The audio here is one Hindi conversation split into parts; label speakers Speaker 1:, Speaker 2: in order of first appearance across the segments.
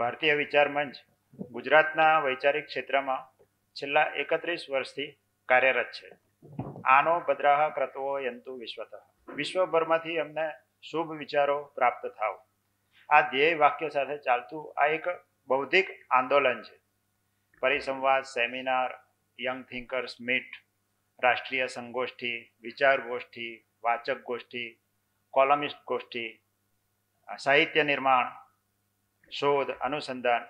Speaker 1: ભારતીય વિચાર મંચ ગુજરાતના વૈચારિક ક્ષેત્રમાં છેલ્લા એકત્રીસ વર્ષથી કાર્યરત છે આનો બદ્રાહ ક્રતવો યંતુ વિશ્વત વિશ્વભરમાંથી અમને શુભ વિચારો પ્રાપ્ત થાવ આ ધ્યેય વાક્ય સાથે ચાલતું આ એક બૌદ્ધિક આંદોલન છે પરિસંવાદ સેમિનાર યંગ થિંકર્સ મીટ રાષ્ટ્રીય સંગોષ્ઠી વિચાર ગોષ્ઠી વાચક ગોષ્ઠી કોલમિસ્ટ ગોષ્ઠી સાહિત્ય નિર્માણ શોધ અનુસંધાન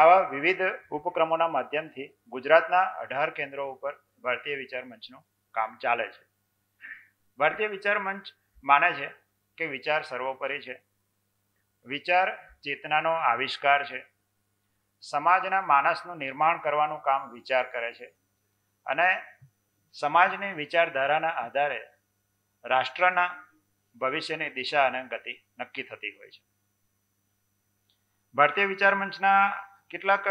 Speaker 1: આવા વિવિધ ઉપક્રમોના માધ્યમથી ગુજરાતના અઢાર કેન્દ્રો ઉપર ભારતીય વિચાર મંચનું કામ ચાલે છે ભારતીય વિચાર મંચ માને છે કે વિચાર સર્વોપરી છે વિચાર ચેતનાનો આવિષ્કાર છે સમાજના માણસનું નિર્માણ કરવાનું કામ વિચાર કરે છે અને સમાજની વિચારધારાના આધારે રાષ્ટ્રના ભવિષ્યની દિશા અને ગતિ નક્કી થતી હોય છે ભારતીય વિચાર મંચના કેટલાક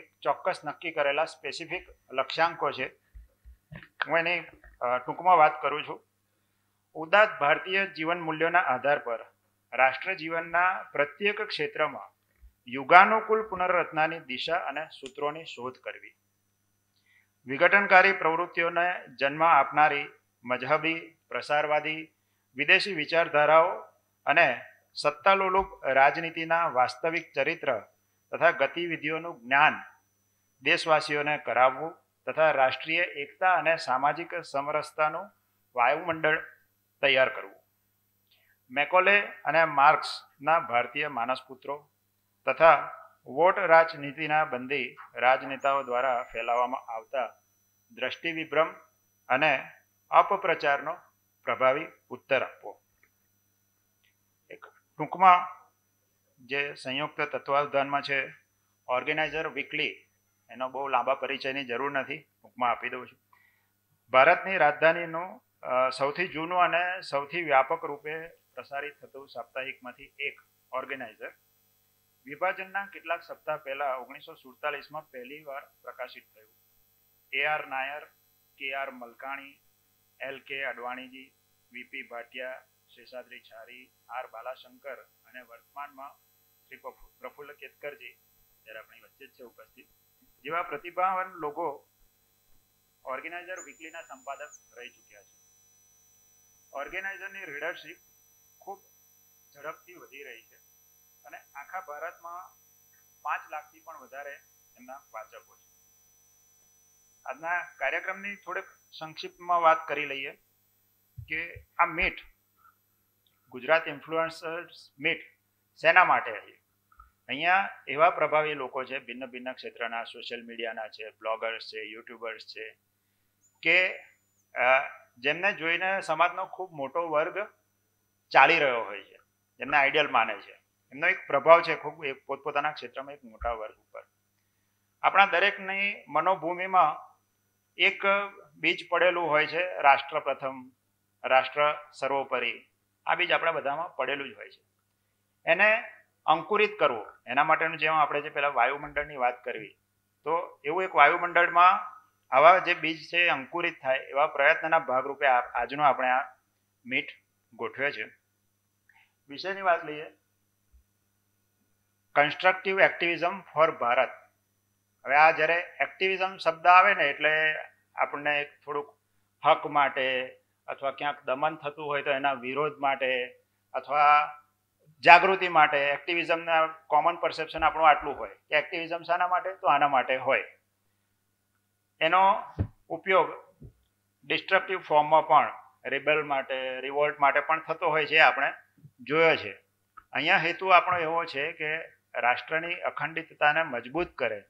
Speaker 1: એક ચોક્કસ નક્કી કરેલા સ્પેસિફિક લક્ષ્યાંકો છે હું એની ટૂંકમાં વાત કરું છું ઉદાત ભારતીય જીવન મૂલ્યોના આધાર પર રાષ્ટ્ર જીવનના પ્રત્યેક ક્ષેત્રમાં યુગાનુકૂળ પુનર્રચનાની દિશા અને સૂત્રોની શોધ કરવી વિઘટનકારી પ્રવૃત્તિઓને જન્મ આપનારી મજહબી પ્રસારવાદી વિદેશી વિચારધારાઓ અને સત્તાલોલુપ રાજનીતિના વાસ્તવિક ચરિત્ર તથા ગતિવિધિઓનું જ્ઞાન દેશવાસીઓને કરાવવું તથા રાષ્ટ્રીય એકતા અને સામાજિક સમરસતાનું વાયુમંડળ તૈયાર કરવું મેકોલે અને માર્ક્સના ભારતીય માનસપુત્રો તથા વોટ રાજનીતિના બંદી રાજનેતાઓ દ્વારા ફેલાવવામાં આવતા દ્રષ્ટિ વિભ્રમ અને અપપ્રચારનો પ્રભાવી ઉત્તર આપવો ટૂંકમાં જે સંયુક્ત તત્વાવધાનમાં છે ઓર્ગેનાઇઝર વીકલી એનો બહુ લાંબા પરિચયની જરૂર નથી ટૂંકમાં આપી દઉં છું ભારતની રાજધાનીનું સૌથી જૂનું અને સૌથી વ્યાપક રૂપે પ્રસારિત થતું સાપ્તાહિકમાંથી એક ઓર્ગેનાઇઝર વિભાજનના કેટલાક સપ્તાહ પહેલાં ઓગણીસો સુડતાલીસમાં પહેલી વાર પ્રકાશિત થયું એ આર નાયર કે R Malkani L K Advaniji VP Bhatia Seshadri Chari R Balashankar અને વર્તમાનમાં શ્રી પ્રફુલ્લ કેતકરજી જ્યારે આપણી વચ્ચે છે ઉપસ્થિત જેવા પ્રતિભાવાન લોકો ઓર્ગેનાઇઝર વીકલીના સંપાદક રહી ચૂક્યા છે ઓર્ગેનાઇઝરની રીડરશીપ ખૂબ ઝડપથી વધી રહી છે અને આખા ભારતમાં પાંચ લાખથી પણ વધારે એમના વાચકો છે આજના કાર્યક્રમની થોડીક સંક્ષિપ્તમાં વાત કરી લઈએ કે આ મીઠ ગુજરાત ઇન્ફ્લુઅન્સર્સ મીટ શેના માટે અહીં અહીંયા એવા પ્રભાવી લોકો છે ભિન્ન ભિન્ન ક્ષેત્રના સોશિયલ મીડિયાના છે બ્લોગર્સ છે યુટ્યુબર્સ છે કે જેમને જોઈને સમાજનો ખૂબ મોટો વર્ગ ચાલી રહ્યો હોય છે જેમને આઈડિયલ માને છે એમનો એક પ્રભાવ છે ખૂબ પોતપોતાના ક્ષેત્રમાં એક મોટા વર્ગ ઉપર આપણા દરેકની મનોભૂમિમાં એક બીજ પડેલું હોય છે રાષ્ટ્ર પ્રથમ રાષ્ટ્ર સર્વોપરી આ બીજ આપણા બધામાં પડેલું જ હોય છે એને અંકુરિત કરવું એના માટેનું જેમ આપણે જે પહેલાં વાયુમંડળની વાત કરવી તો એવું એક વાયુમંડળમાં આવા જે બીજ છે અંકુરિત થાય એવા પ્રયત્નના ભાગરૂપે આજનો આપણે આ મીઠ ગોઠવ્યો છે વિષયની વાત લઈએ કન્સ્ટ્રક્ટિવ એક્ટિવિઝમ ફોર ભારત હવે આ જ્યારે એક્ટિવિઝમ શબ્દ આવે ને એટલે આપણને થોડુંક હક માટે અથવા ક્યાંક દમન થતું હોય તો એના વિરોધ માટે અથવા જાગૃતિ માટે એક્ટિવિઝમના કોમન પરસેપ્શન આપણું આટલું હોય કે એક્ટિવિઝમ શાના માટે તો આના માટે હોય એનો ઉપયોગ ડિસ્ટ્રક્ટિવ ફોર્મમાં પણ રિબેલ માટે રિવોલ્ટ માટે પણ થતો હોય છે આપણે જોયો છે અહીંયા હેતુ આપણો એવો છે કે રાષ્ટ્રની અખંડિતતાને મજબૂત કરે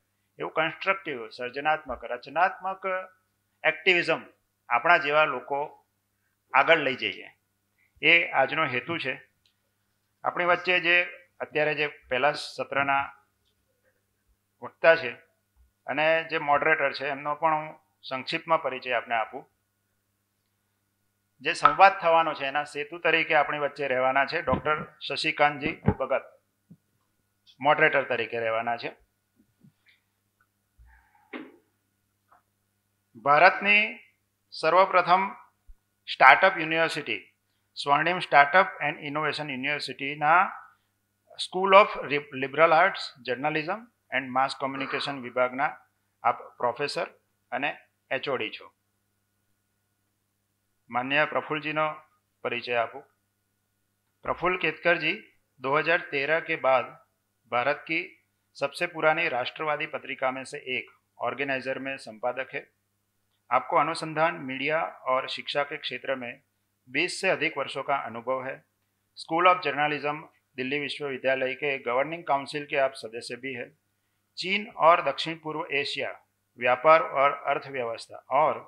Speaker 1: એવું કન્સ્ટ્રક્ટિવ સર્જનાત્મક રચનાત્મક એક્ટિવિઝમ આપણા જેવા લોકો આગળ લઈ જઈએ એ આજનો હેતુ છે આપણી વચ્ચે જે અત્યારે જે પહેલા સત્રના વક્તા છે અને જે મોડરેટર છે એમનો પણ હું સંક્ષિપ્તમાં પરિચય આપને આપું જે સંવાદ થવાનો છે એના સેતુ તરીકે આપણી વચ્ચે રહેવાના છે ડૉક્ટર શશિકાંતજી ભગત મોડરેટર તરીકે રહેવાના છે ભારતની સર્વપ્રથમ startup university Swarnim startup and innovation university ना school of liberal arts journalism and mass communication विभाग ना आप प्रोफेसर एचओडी छो मान्य प्रफुल जी नो परिचय आपू प्रफुल केतकर जी 2013 के बाद भारत की सबसे पुरानी राष्ट्रवादी पत्रिका में से एक ऑर्गेनाइजर में संपादक है आपको अनुसंधान मीडिया और शिक्षा के क्षेत्र में 20 से अधिक वर्षों का अनुभव है स्कूल ऑफ जर्नलिज्म दिल्ली विश्वविद्यालय के गवर्निंग काउंसिल के आप सदस्य भी हैं चीन और दक्षिण पूर्व एशिया व्यापार और अर्थव्यवस्था और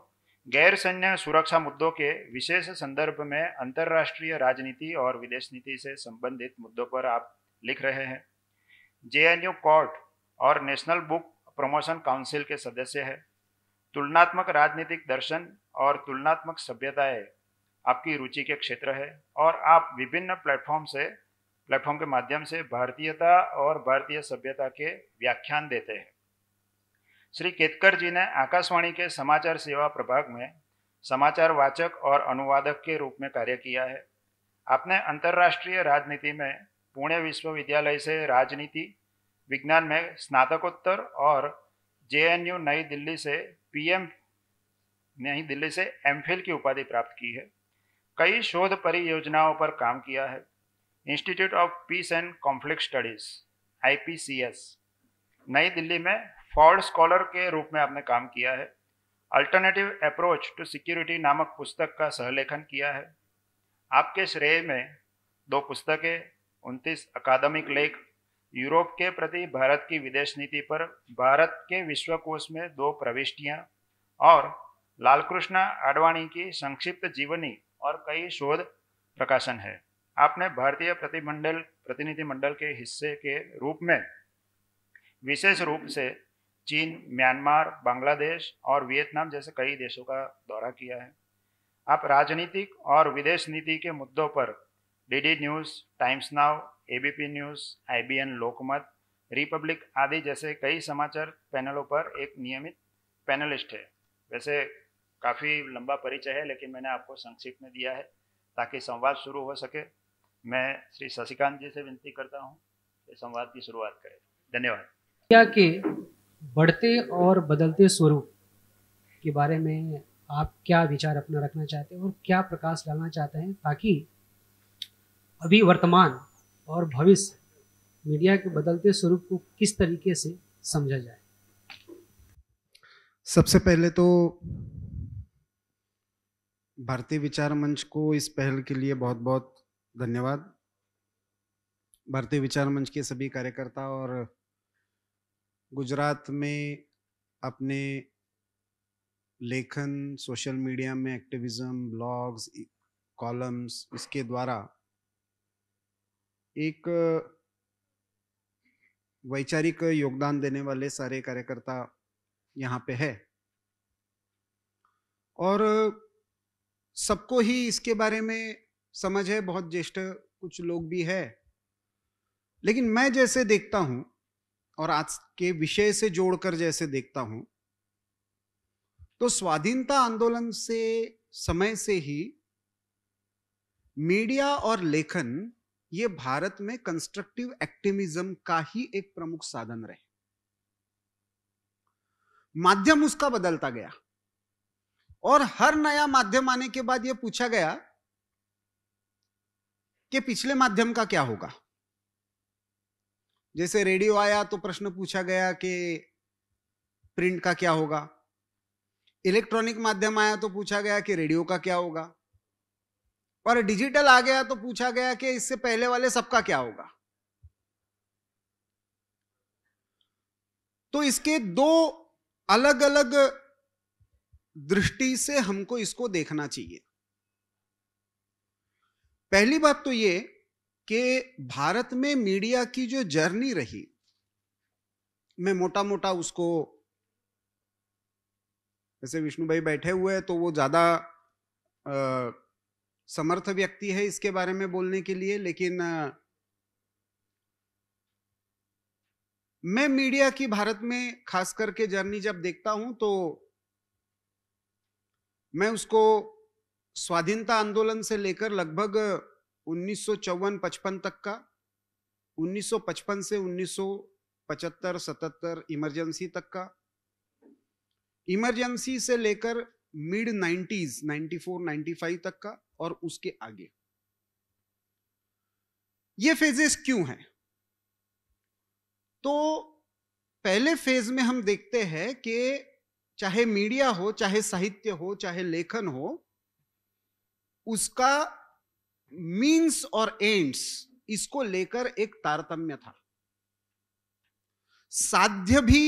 Speaker 1: गैर सैन्य सुरक्षा मुद्दों के विशेष संदर्भ में अंतर्राष्ट्रीय राजनीति और विदेश नीति से संबंधित मुद्दों पर आप लिख रहे हैं जे एन यू कोर्ट और नेशनल बुक प्रमोशन काउंसिल के सदस्य हैं तुलनात्मक राजनीतिक दर्शन और तुलनात्मक सभ्यताएं आपकी रुचि के क्षेत्र है और आप विभिन्न प्लेटफॉर्म से प्लेटफॉर्म के माध्यम से भारतीयता और भारतीय सभ्यता के व्याख्यान देते हैं श्री केतकर जी ने आकाशवाणी के समाचार सेवा प्रभाग में समाचार वाचक और अनुवादक के रूप में कार्य किया है आपने अंतर्राष्ट्रीय राजनीति में पुणे विश्वविद्यालय से राजनीति विज्ञान में स्नातकोत्तर और जेएनयू नई दिल्ली से पीएम ने ही दिल्ली से एमफिल की उपाधि प्राप्त की है कई शोध परियोजनाओं पर काम किया है institute of peace and conflict studies आई नई दिल्ली में फॉल्ड स्कॉलर के रूप में आपने काम किया है अल्टरनेटिव अप्रोच टू सिक्योरिटी नामक पुस्तक का सहलेखन किया है आपके श्रेय में दो पुस्तकें उनतीस अकादमिक लेख यूरोप के प्रति भारत की विदेश नीति पर भारत के विश्वकोश में दो प्रविष्टियां और लालकृष्ण आडवाणी की संक्षिप्त जीवनी और कई शोध प्रकाशन है आपने भारतीय प्रतिमंडल प्रतिनिधिमंडल के हिस्से के रूप में विशेष रूप से चीन म्यांमार बांग्लादेश और वियतनाम जैसे कई देशों का दौरा किया है आप राजनीतिक और विदेश नीति के मुद्दों पर DD news times news I B N Lokmat Republic आदि जैसे कई समाचार पैनलों पर एक नियमित पैनलिस्ट है वैसे काफ़ी लंबा परिचय है लेकिन मैंने आपको संक्षिप्त में दिया है ताकि संवाद शुरू हो सके मैं श्री शशिकांत जी से विनती करता हूँ कि संवाद की शुरुआत करें धन्यवाद
Speaker 2: क्या के बढ़ते और बदलते स्वरूप के बारे में आप क्या विचार अपना रखना चाहते हैं और क्या प्रकाश डालना चाहते हैं ताकि अभी वर्तमान और भविष्य मीडिया के बदलते स्वरूप को किस तरीके से समझा जाए
Speaker 3: सबसे पहले तो भारतीय विचार मंच को इस पहल के लिए बहुत बहुत धन्यवाद भारतीय विचार मंच के सभी कार्यकर्ता और गुजरात में अपने लेखन सोशल मीडिया में एक्टिविज्म ब्लॉग्स कॉलम्स इसके द्वारा एक वैचारिक योगदान देने वाले सारे कार्यकर्ता यहाँ पे है और सबको ही इसके बारे में समझ है बहुत ज्येष्ठ कुछ लोग भी है लेकिन मैं जैसे देखता हूं और आज के विषय से जोड़कर जैसे देखता हूं तो स्वाधीनता आंदोलन से समय से ही मीडिया और लेखन ये भारत में कंस्ट्रक्टिव एक्टिविज्म का ही एक प्रमुख साधन रहे माध्यम उसका बदलता गया और हर नया माध्यम आने के बाद यह पूछा गया कि पिछले माध्यम का क्या होगा जैसे रेडियो आया तो प्रश्न पूछा गया कि प्रिंट का क्या होगा इलेक्ट्रॉनिक माध्यम आया तो पूछा गया कि रेडियो का क्या होगा पर डिजिटल आ गया तो पूछा गया कि इससे पहले वाले सबका क्या होगा तो इसके दो अलग अलग दृष्टि से हमको इसको देखना चाहिए पहली बात तो ये कि भारत में मीडिया की जो जर्नी रही मैं मोटा मोटा उसको जैसे विष्णु भाई बैठे हुए हैं तो वो ज्यादा समर्थ व्यक्ति है इसके बारे में बोलने के लिए लेकिन मैं मीडिया की भारत में खास करके जर्नी जब देखता हूं तो मैं उसको स्वाधीनता आंदोलन से लेकर लगभग उन्नीस सौ पचपन तक का 1955 से 1975 77 इमरजेंसी तक का इमरजेंसी से लेकर मिड 90s 94 95 तक का और उसके आगे ये फेजेस क्यों हैं तो पहले फेज में हम देखते हैं कि चाहे मीडिया हो चाहे साहित्य हो चाहे लेखन हो उसका मीन्स और एंड्स इसको लेकर एक तारतम्य था साध्य भी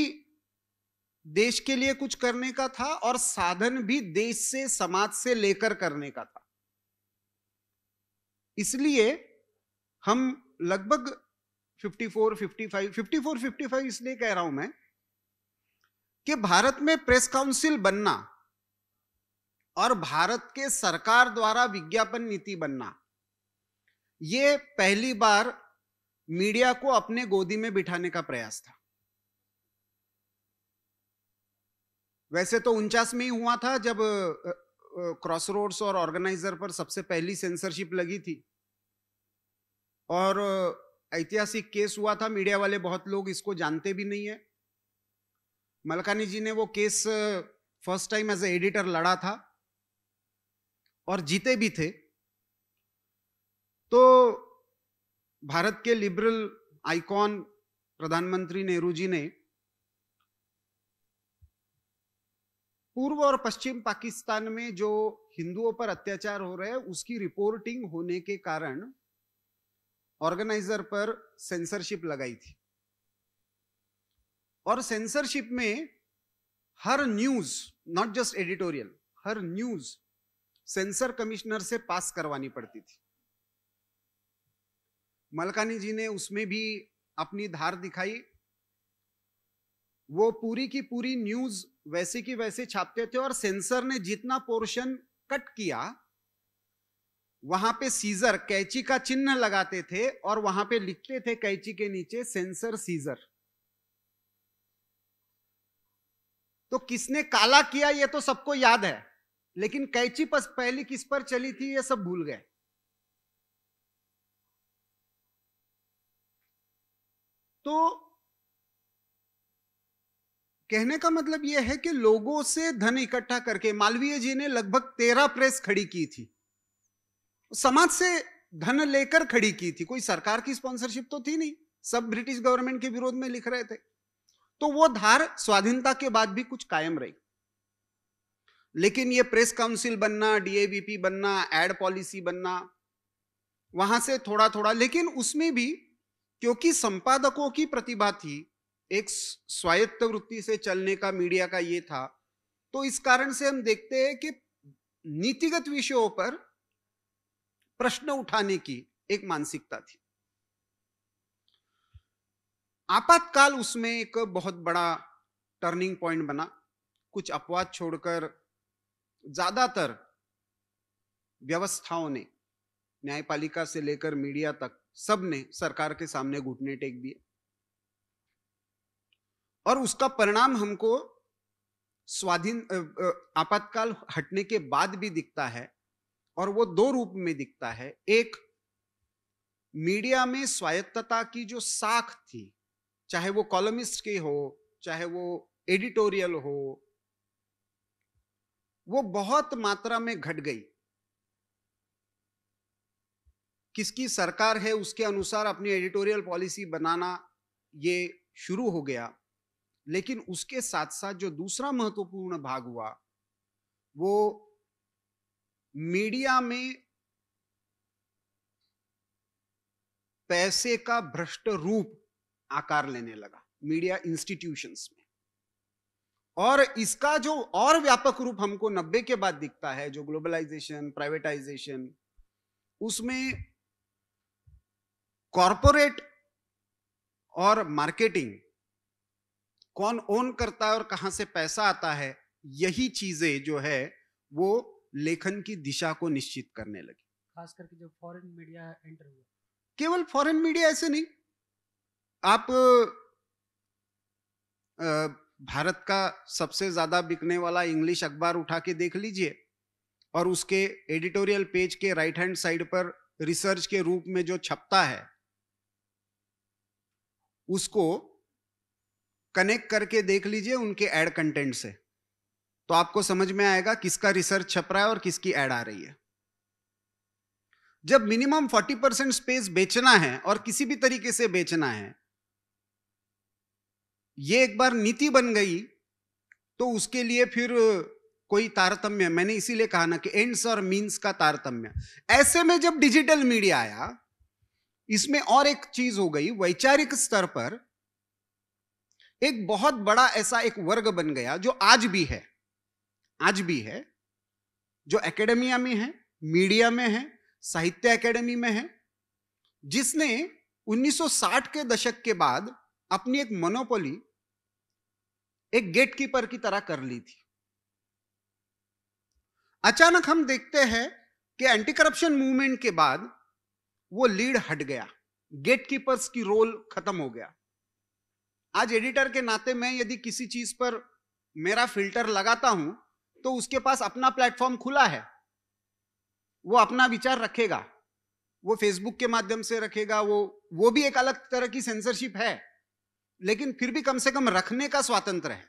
Speaker 3: देश के लिए कुछ करने का था और साधन भी देश से समाज से लेकर करने का था इसलिए हम लगभग 54, 55, 54, 55 इसलिए कह रहा हूं मैं कि भारत में प्रेस काउंसिल बनना और भारत के सरकार द्वारा विज्ञापन नीति बनना यह पहली बार मीडिया को अपने गोदी में बिठाने का प्रयास था वैसे तो उनचास में ही हुआ था जब क्रॉस रोड्स और ऑर्गेनाइजर पर सबसे पहली सेंसरशिप लगी थी और ऐतिहासिक केस हुआ था मीडिया वाले बहुत लोग इसको जानते भी नहीं है मलकानी जी ने वो case first time as a editor लड़ा था और जीते भी थे तो भारत के लिबरल आइकॉन प्रधानमंत्री नेहरू जी ने पूर्व और पश्चिम पाकिस्तान में जो हिंदुओं पर अत्याचार हो रहे हैं उसकी रिपोर्टिंग होने के कारण ऑर्गेनाइजर पर सेंसरशिप लगाई थी और सेंसरशिप में हर न्यूज नॉट जस्ट एडिटोरियल हर न्यूज सेंसर कमिश्नर से पास करवानी पड़ती थी मलकानी जी ने उसमें भी अपनी धार दिखाई वो पूरी की पूरी न्यूज वैसे की वैसे छापते थे और सेंसर ने जितना पोर्शन कट किया वहां पे सीजर कैची का चिन्ह लगाते थे और वहां पे लिखते थे कैची के नीचे सेंसर सीजर तो किसने काला किया ये तो सबको याद है लेकिन कैची पर पहली किस पर चली थी ये सब भूल गए तो कहने का मतलब यह है कि लोगों से धन इकट्ठा करके मालवीय जी ने लगभग तेरह प्रेस खड़ी की थी समाज से धन लेकर खड़ी की थी कोई सरकार की स्पॉन्सरशिप तो थी नहीं सब ब्रिटिश गवर्नमेंट के विरोध में लिख रहे थे तो वो धार स्वाधीनता के बाद भी कुछ कायम रही लेकिन ये प्रेस काउंसिल बनना डीएवीपी बनना एड पॉलिसी बनना वहां से थोड़ा थोड़ा लेकिन उसमें भी क्योंकि संपादकों की प्रतिभा थी एक स्वायत्त वृत्ति से चलने का मीडिया का ये था तो इस कारण से हम देखते हैं कि नीतिगत विषयों पर प्रश्न उठाने की एक मानसिकता थी आपातकाल उसमें एक बहुत बड़ा टर्निंग पॉइंट बना कुछ अपवाद छोड़कर ज्यादातर व्यवस्थाओं ने न्यायपालिका से लेकर मीडिया तक सब ने सरकार के सामने घुटने टेक दिए और उसका परिणाम हमको स्वाधीन आपातकाल हटने के बाद भी दिखता है और वो दो रूप में दिखता है एक मीडिया में स्वायत्तता की जो साख थी चाहे वो कॉलमिस्ट की हो चाहे वो एडिटोरियल हो वो बहुत मात्रा में घट गई किसकी सरकार है उसके अनुसार अपनी एडिटोरियल पॉलिसी बनाना ये शुरू हो गया लेकिन उसके साथ साथ जो दूसरा महत्वपूर्ण भाग हुआ वो मीडिया में पैसे का भ्रष्ट रूप आकार लेने लगा मीडिया इंस्टीट्यूशंस में और इसका जो और व्यापक रूप हमको नब्बे के बाद दिखता है जो ग्लोबलाइजेशन प्राइवेटाइजेशन उसमें कॉरपोरेट और मार्केटिंग कौन ओन करता है और कहां से पैसा आता है यही चीजें जो है वो लेखन की दिशा को निश्चित करने
Speaker 2: लगी खास करके जो फॉरेन मीडिया एंटर हुआ
Speaker 3: केवल फॉरेन मीडिया ऐसे नहीं आप भारत का सबसे ज्यादा बिकने वाला इंग्लिश अखबार उठा के देख लीजिए और उसके एडिटोरियल पेज के राइट हैंड साइड पर रिसर्च के रूप में जो छपता है उसको कनेक्ट करके देख लीजिए उनके एड कंटेंट से तो आपको समझ में आएगा किसका रिसर्च छप रहा है और किसकी एड आ रही है जब मिनिमम 40 परसेंट स्पेस बेचना है और किसी भी तरीके से बेचना है यह एक बार नीति बन गई तो उसके लिए फिर कोई तारतम्य मैंने इसीलिए कहा ना कि एंड्स और मीन्स का तारतम्य ऐसे में जब डिजिटल मीडिया आया इसमें और एक चीज हो गई वैचारिक स्तर पर एक बहुत बड़ा ऐसा एक वर्ग बन गया जो आज भी है आज भी है जो एकेडमिया में है मीडिया में है साहित्य एकेडमी में है जिसने 1960 के दशक के बाद अपनी एक मोनोपोली एक गेटकीपर की तरह कर ली थी अचानक हम देखते हैं कि एंटी करप्शन मूवमेंट के बाद वो लीड हट गया गेटकीपर्स की रोल खत्म हो गया आज एडिटर के नाते में यदि किसी चीज पर मेरा फिल्टर लगाता हूं तो उसके पास अपना प्लेटफॉर्म खुला है वो अपना विचार रखेगा वो फेसबुक के माध्यम से रखेगा वो वो भी एक अलग तरह की सेंसरशिप है लेकिन फिर भी कम से कम रखने का स्वातंत्र है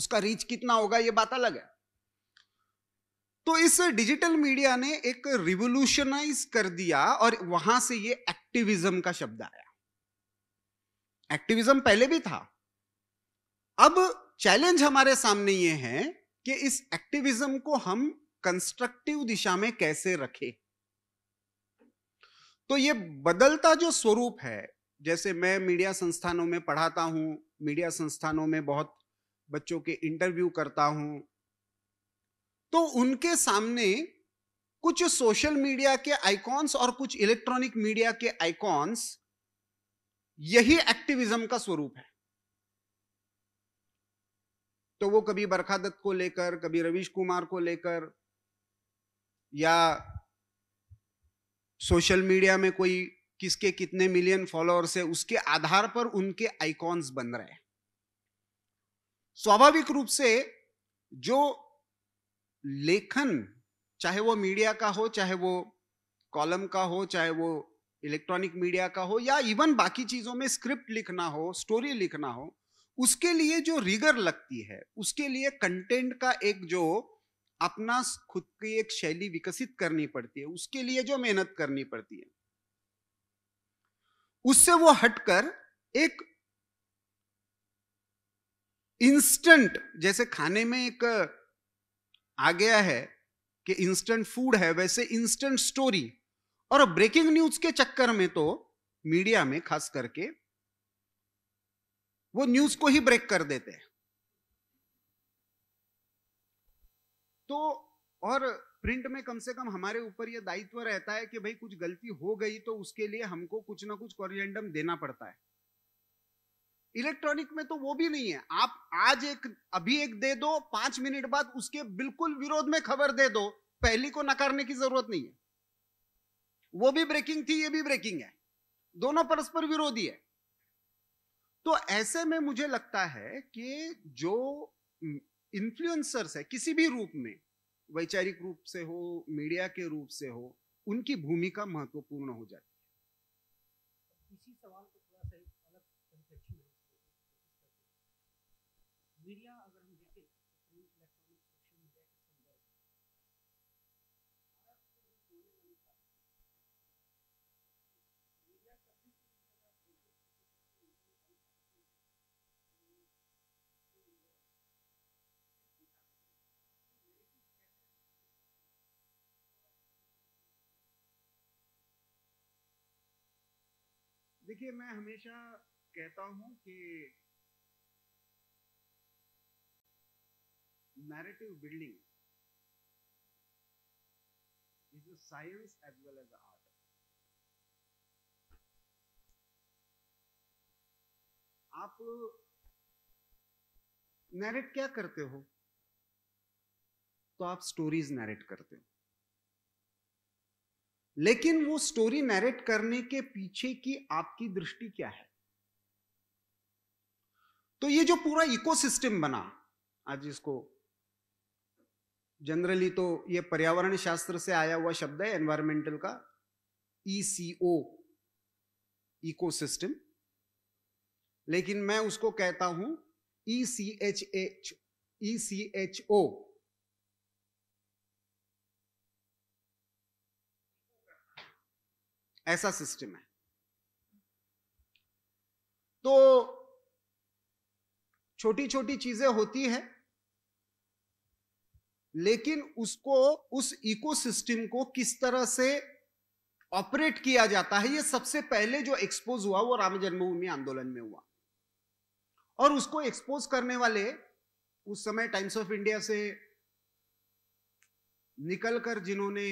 Speaker 3: उसका रीच कितना होगा ये बात अलग है तो इस डिजिटल मीडिया ने एक रिवोल्यूशनाइज कर दिया और वहां से ये एक्टिविज्म का शब्द आया एक्टिविज्म पहले भी था अब चैलेंज हमारे सामने ये है कि इस एक्टिविज्म को हम कंस्ट्रक्टिव दिशा में कैसे रखें तो ये बदलता जो स्वरूप है जैसे मैं मीडिया संस्थानों में पढ़ाता हूं मीडिया संस्थानों में बहुत बच्चों के इंटरव्यू करता हूं तो उनके सामने कुछ सोशल मीडिया के आइकॉन्स और कुछ इलेक्ट्रॉनिक मीडिया के आइकॉन्स यही एक्टिविज्म का स्वरूप है तो वो कभी बरखा दत्त को लेकर कभी रवीश कुमार को लेकर या सोशल मीडिया में कोई किसके कितने मिलियन फॉलोअर्स है उसके आधार पर उनके आइकॉन्स बन रहे हैं स्वाभाविक रूप से जो लेखन चाहे वो मीडिया का हो चाहे वो कॉलम का हो चाहे वो इलेक्ट्रॉनिक मीडिया का हो या इवन बाकी चीजों में स्क्रिप्ट लिखना हो स्टोरी लिखना हो उसके लिए जो रिगर लगती है उसके लिए कंटेंट का एक जो अपना खुद की एक शैली विकसित करनी पड़ती है उसके लिए जो मेहनत करनी पड़ती है उससे वो हटकर एक इंस्टेंट जैसे खाने में एक आ गया है कि इंस्टेंट फूड है वैसे इंस्टेंट स्टोरी और ब्रेकिंग न्यूज के चक्कर में तो मीडिया में खास करके वो न्यूज को ही ब्रेक कर देते हैं तो और प्रिंट में कम से कम हमारे ऊपर यह दायित्व रहता है कि भाई कुछ गलती हो गई तो उसके लिए हमको कुछ ना कुछ कॉरियंडम देना पड़ता है इलेक्ट्रॉनिक में तो वो भी नहीं है आप आज एक अभी एक दे दो पांच मिनट बाद उसके बिल्कुल विरोध में खबर दे दो पहली को नकारने की जरूरत नहीं है वो भी ब्रेकिंग थी ये भी ब्रेकिंग है दोनों परस्पर विरोधी है तो ऐसे में मुझे लगता है कि जो इन्फ्लुएंसर्स है किसी भी रूप में वैचारिक रूप से हो मीडिया के रूप से हो उनकी भूमिका महत्वपूर्ण हो जाती है देखिए मैं हमेशा कहता हूं कि narrative building is science as well as art आप नैरेट क्या करते हो तो आप स्टोरीज नैरेट करते हो लेकिन वो स्टोरी नैरेट करने के पीछे की आपकी दृष्टि क्या है तो ये जो पूरा इकोसिस्टम बना आज इसको जनरली तो ये पर्यावरण शास्त्र से आया हुआ शब्द है एनवायरमेंटल का ईसीओ e इकोसिस्टम लेकिन मैं उसको कहता हूं E C H H E C H O ऐसा सिस्टम है तो छोटी छोटी चीजें होती है लेकिन उसको उस इकोसिस्टम को किस तरह से ऑपरेट किया जाता है ये सबसे पहले जो एक्सपोज हुआ वो राम जन्मभूमि आंदोलन में हुआ और उसको एक्सपोज करने वाले उस समय टाइम्स ऑफ इंडिया से निकलकर जिन्होंने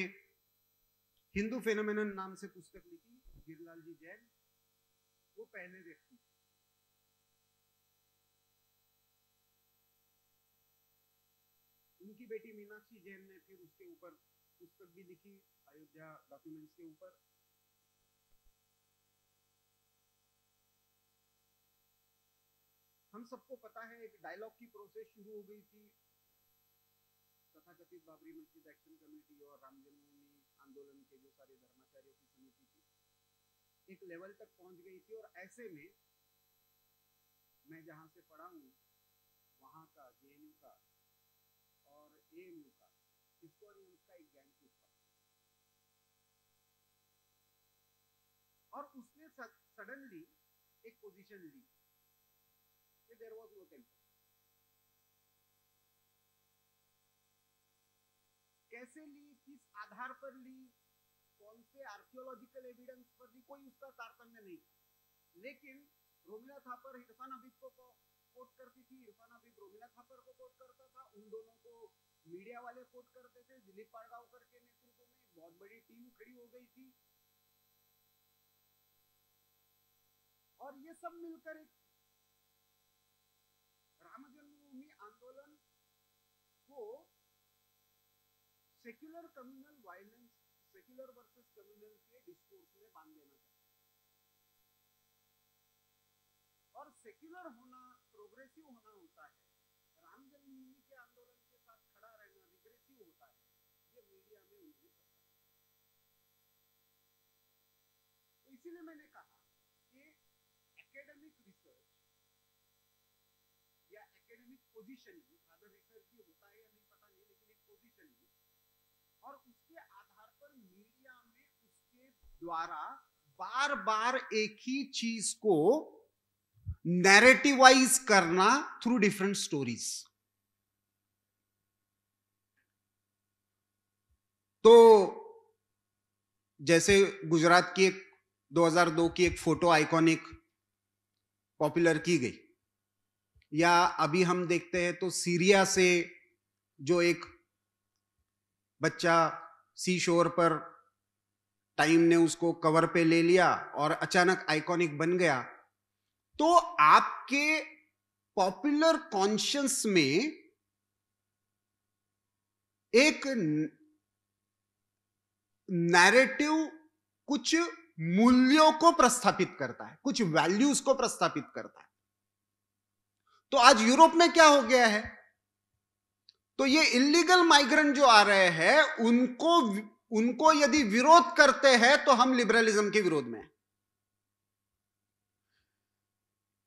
Speaker 3: हिंदू फेनोमेन नाम से पुस्तक लिखी गिरलाल जी जैन वो पहले व्यक्ति उनकी बेटी मीनाक्षी जैन ने फिर उसके ऊपर पुस्तक भी लिखी अयोध्या डॉक्यूमेंट्स के ऊपर हम सबको पता है एक डायलॉग की प्रोसेस शुरू हो गई थी तथाकथित बाबरी मस्जिद एक्शन कमेटी और राम जन्मभूमि आंदोलन के जो सारे धर्माचार्यों की समिति थी एक लेवल तक पहुंच गई थी और ऐसे में मैं जहां से पढ़ा हूं वहां का जे का और ए का इसको का उसका एक ज्ञान की और उसने सडनली एक पोजीशन ली कि देर वॉज नो टेम्पल कैसे ली किस आधार पर ली कौन से आर्कियोलॉजिकल एविडेंस पर ली कोई उसका तारतम्य नहीं था लेकिन रोमिला थापर इरफान हबीब को कोट करती थी इरफान हबीब रोमिला थापर को कोट करता था उन दोनों को मीडिया वाले कोट करते थे दिलीप पाड़गांवकर के नेतृत्व में एक बहुत बड़ी टीम खड़ी हो गई थी और ये सब मिलकर एक राम जन्मभूमि आंदोलन को secular communal violence secular versus communal के डिस्कोर्स में बांध देना चाहते और सेक्युलर होना प्रोग्रेसिव होना होता है राम जन्मभूमि के आंदोलन के साथ खड़ा रहना रिग्रेसिव होता है ये मीडिया में उन्होंने बताया तो इसीलिए मैंने कहा कि एकेडमिक रिसर्च या एकेडमिक पोजीशनिंग रादर रिसर्च ही होता है या नहीं और उसके आधार पर मीडिया में उसके द्वारा बार बार एक ही चीज को नैरेटिवाइज करना थ्रू डिफरेंट स्टोरीज तो जैसे गुजरात की एक 2002 की एक फोटो आइकॉनिक पॉपुलर की गई या अभी हम देखते हैं तो सीरिया से जो एक बच्चा सी शोर पर टाइम ने उसको कवर पे ले लिया और अचानक आइकॉनिक बन गया तो आपके पॉपुलर कॉन्शियस में एक नैरेटिव कुछ मूल्यों को प्रस्थापित करता है कुछ वैल्यूज को प्रस्थापित करता है तो आज यूरोप में क्या हो गया है तो ये इलीगल माइग्रेंट जो आ रहे हैं उनको उनको यदि विरोध करते हैं तो हम लिबरलिज्म के विरोध में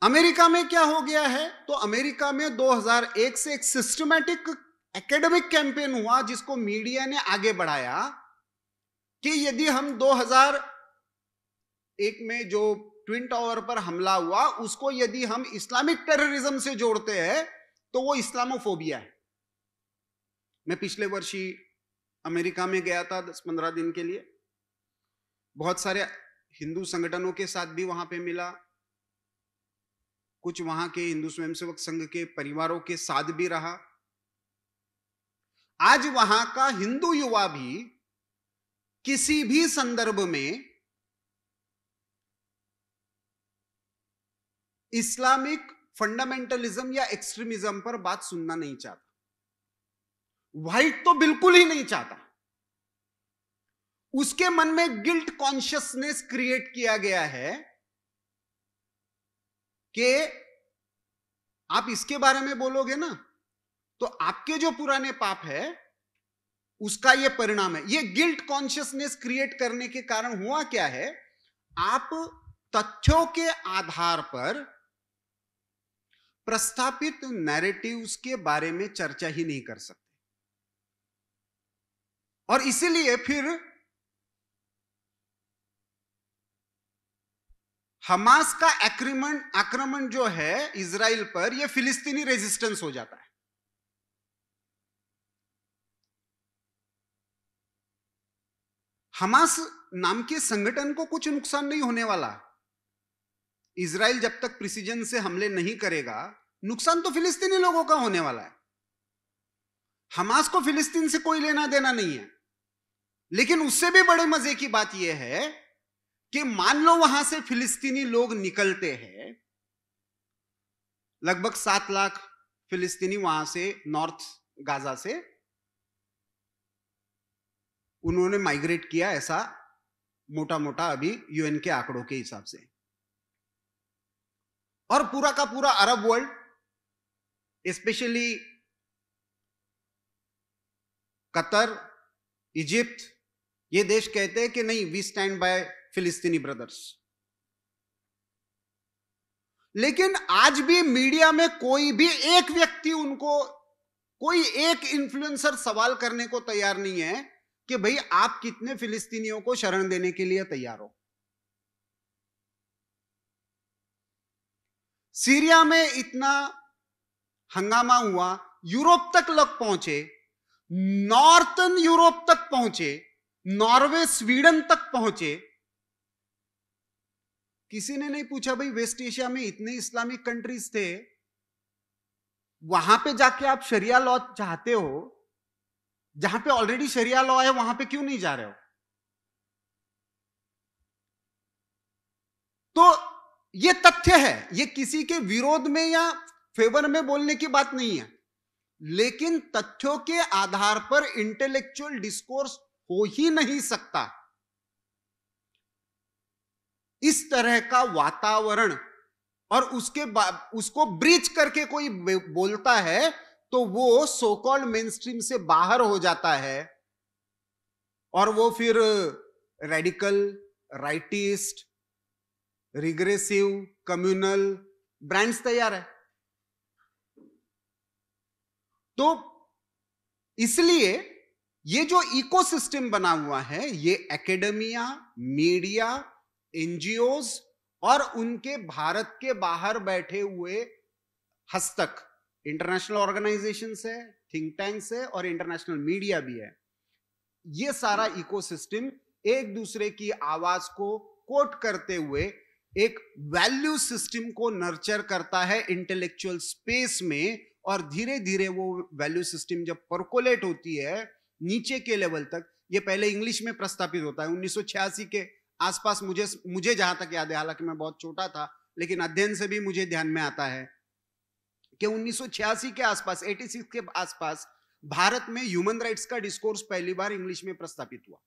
Speaker 3: अमेरिका में क्या हो गया है तो अमेरिका में 2001 से एक सिस्टमेटिक एकेडमिक कैंपेन हुआ जिसको मीडिया ने आगे बढ़ाया कि यदि हम 2001 में जो ट्विन टावर पर हमला हुआ उसको यदि हम इस्लामिक टेररिज्म से जोड़ते हैं तो वो इस्लामोफोबिया है मैं पिछले वर्ष ही अमेरिका में गया था दस पंद्रह दिन के लिए बहुत सारे हिंदू संगठनों के साथ भी वहां पे मिला कुछ वहां के हिंदू स्वयंसेवक संघ के परिवारों के साथ भी रहा आज वहां का हिंदू युवा भी किसी भी संदर्भ में इस्लामिक फंडामेंटलिज्म या एक्सट्रीमिज्म पर बात सुनना नहीं चाहता व्हाइट तो बिल्कुल ही नहीं चाहता उसके मन में गिल्ट कॉन्शियसनेस क्रिएट किया गया है कि आप इसके बारे में बोलोगे ना तो आपके जो पुराने पाप है उसका ये परिणाम है ये गिल्ट कॉन्शियसनेस क्रिएट करने के कारण हुआ क्या है आप तथ्यों के आधार पर प्रस्तापित नैरेटिव्स के बारे में चर्चा ही नहीं कर सकते और इसीलिए फिर हमास का आक्रमण आक्रमण जो है इसराइल पर यह फिलिस्तीनी रेजिस्टेंस हो जाता है हमास नाम के संगठन को कुछ नुकसान नहीं होने वाला इसराइल जब तक प्रिसीजन से हमले नहीं करेगा नुकसान तो फिलिस्तीनी लोगों का होने वाला है हमास को फिलिस्तीन से कोई लेना देना नहीं है लेकिन उससे भी बड़े मजे की बात यह है कि मान लो वहां से फिलिस्तीनी लोग निकलते हैं लगभग सात लाख फिलिस्तीनी वहां से नॉर्थ गाजा से उन्होंने माइग्रेट किया ऐसा मोटा मोटा अभी यूएन के आंकड़ों के हिसाब से और पूरा का पूरा Arab world specially Qatar Egypt ये देश कहते हैं कि नहीं वी स्टैंड बाय फिलिस्तीनी ब्रदर्स लेकिन आज भी मीडिया में कोई भी एक व्यक्ति उनको कोई एक इन्फ्लुएंसर सवाल करने को तैयार नहीं है कि भाई आप कितने फिलिस्तीनियों को शरण देने के लिए तैयार हो सीरिया में इतना हंगामा हुआ यूरोप तक लग पहुंचे नॉर्थन यूरोप तक पहुंचे नॉर्वे स्वीडन तक पहुंचे किसी ने नहीं पूछा भाई वेस्ट एशिया में इतने इस्लामिक कंट्रीज थे वहां पे जाके आप शरिया लॉ चाहते हो जहां पे ऑलरेडी शरिया लॉ है वहां पे क्यों नहीं जा रहे हो तो ये तथ्य है ये किसी के विरोध में या फेवर में बोलने की बात नहीं है लेकिन तथ्यों के आधार पर इंटेलेक्चुअल डिस्कोर्स हो ही नहीं सकता इस तरह का वातावरण और उसके बाद उसको ब्रीच करके कोई बोलता है तो वो सोकॉल्ड मेन स्ट्रीम से बाहर हो जाता है और वो फिर radical rightist regressive communal brands तैयार है तो इसलिए ये जो इकोसिस्टम बना हुआ है ये एकेडमिया मीडिया एनजीओज और उनके भारत के बाहर बैठे हुए हस्तक इंटरनेशनल ऑर्गेनाइजेशन है थिंक टैंक्स है और इंटरनेशनल मीडिया भी है ये सारा इकोसिस्टम एक दूसरे की आवाज को कोट करते हुए एक वैल्यू सिस्टम को नर्चर करता है इंटेलेक्चुअल स्पेस में और धीरे धीरे वो वैल्यू सिस्टम जब परकोलेट होती है नीचे के लेवल तक ये पहले इंग्लिश में प्रस्तापित होता है उन्नीस के आसपास मुझे मुझे जहां तक याद है हालांकि मैं बहुत छोटा था लेकिन अध्ययन से भी मुझे ध्यान में आता है कि 1986 के आसपास 86 के आसपास भारत में ह्यूमन राइट्स का डिस्कोर्स पहली बार इंग्लिश में प्रस्तापित हुआ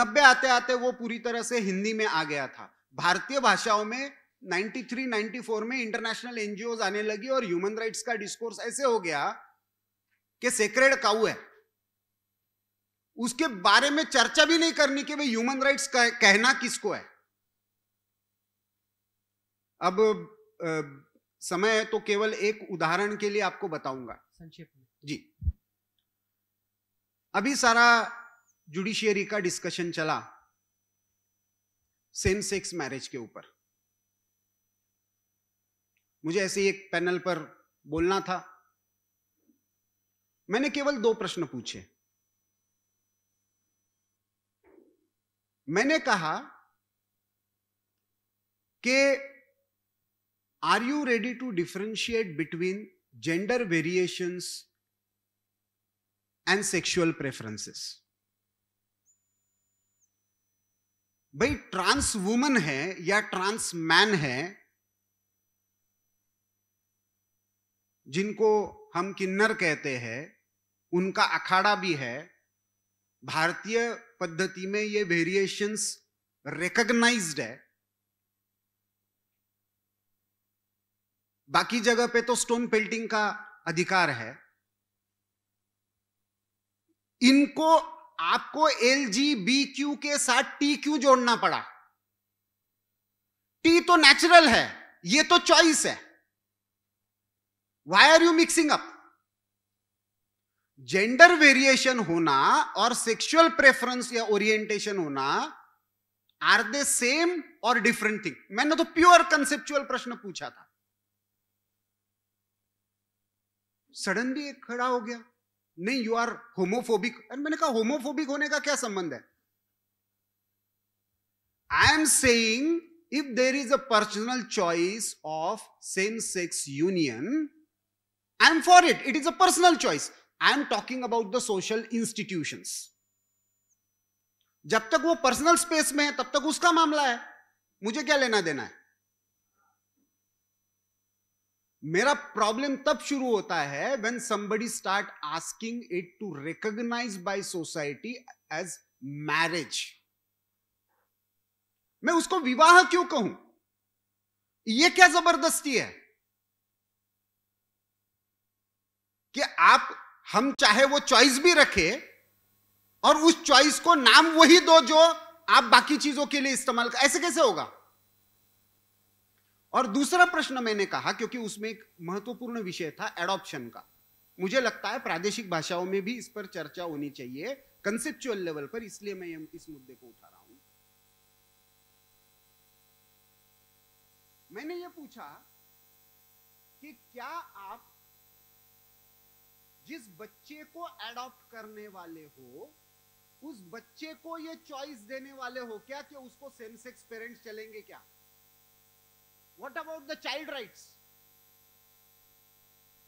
Speaker 3: नब्बे आते आते वो पूरी तरह से हिंदी में आ गया था भारतीय भाषाओं में 93, 94 में इंटरनेशनल एनजीओ आने लगी और ह्यूमन राइट्स का डिस्कोर्स ऐसे हो गया कि सेक्रेड काउ है उसके बारे में चर्चा भी नहीं करनी कि भाई ह्यूमन राइट्स कहना किसको है अब आ, समय तो केवल एक उदाहरण के लिए आपको बताऊंगा संक्षेप में जी अभी सारा जुडिशियरी का डिस्कशन चला सेम सेक्स मैरिज के ऊपर मुझे ऐसे ही एक पैनल पर बोलना था मैंने केवल दो प्रश्न पूछे मैंने कहा कि are you ready to differentiate between gender variations and sexual preferences भाई ट्रांस वुमन है या ट्रांस मैन है जिनको हम किन्नर कहते हैं उनका अखाड़ा भी है भारतीय पद्धति में ये वेरिएशंस रिकग्नाइज्ड है बाकी जगह पे तो स्टोन पेल्टिंग का अधिकार है इनको आपको एल जी बी क्यू के साथ टी क्यू जोड़ना पड़ा टी तो नेचुरल है ये तो चॉइस है why are you mixing up gender variation होना और सेक्सुअल प्रेफरेंस या ओरिएंटेशन होना आर दे सेम और डिफरेंट थिंग मैंने तो प्योर कंसेप्चुअल प्रश्न पूछा था सडनली एक खड़ा हो गया नहीं यू आर होमोफोबिक एंड मैंने कहा होमोफोबिक होने का क्या संबंध है I am saying if there is a personal choice of same sex union I am for it. It is a personal choice. I am talking about the social institution जब तक वो पर्सनल स्पेस में है तब तक उसका मामला है मुझे क्या लेना देना है मेरा प्रॉब्लम तब शुरू होता है when somebody start asking it to recognise by society as marriage मैं उसको विवाह क्यों कहूं यह क्या जबरदस्ती है कि आप हम चाहे वो चॉइस भी रखे और उस चॉइस को नाम वही दो जो आप बाकी चीजों के लिए इस्तेमाल कर ऐसे कैसे होगा और दूसरा प्रश्न मैंने कहा क्योंकि उसमें एक महत्वपूर्ण विषय था एडॉप्शन का मुझे लगता है प्रादेशिक भाषाओं में भी इस पर चर्चा होनी चाहिए कंसेप्चुअल लेवल पर इसलिए मैं इस मुद्दे को उठा रहा हूं मैंने यह पूछा कि क्या आप जिस बच्चे को एडॉप्ट करने वाले हो उस बच्चे को ये चॉइस देने वाले हो क्या कि उसको सेम सेक्स पेरेंट्स चलेंगे क्या what about the child rights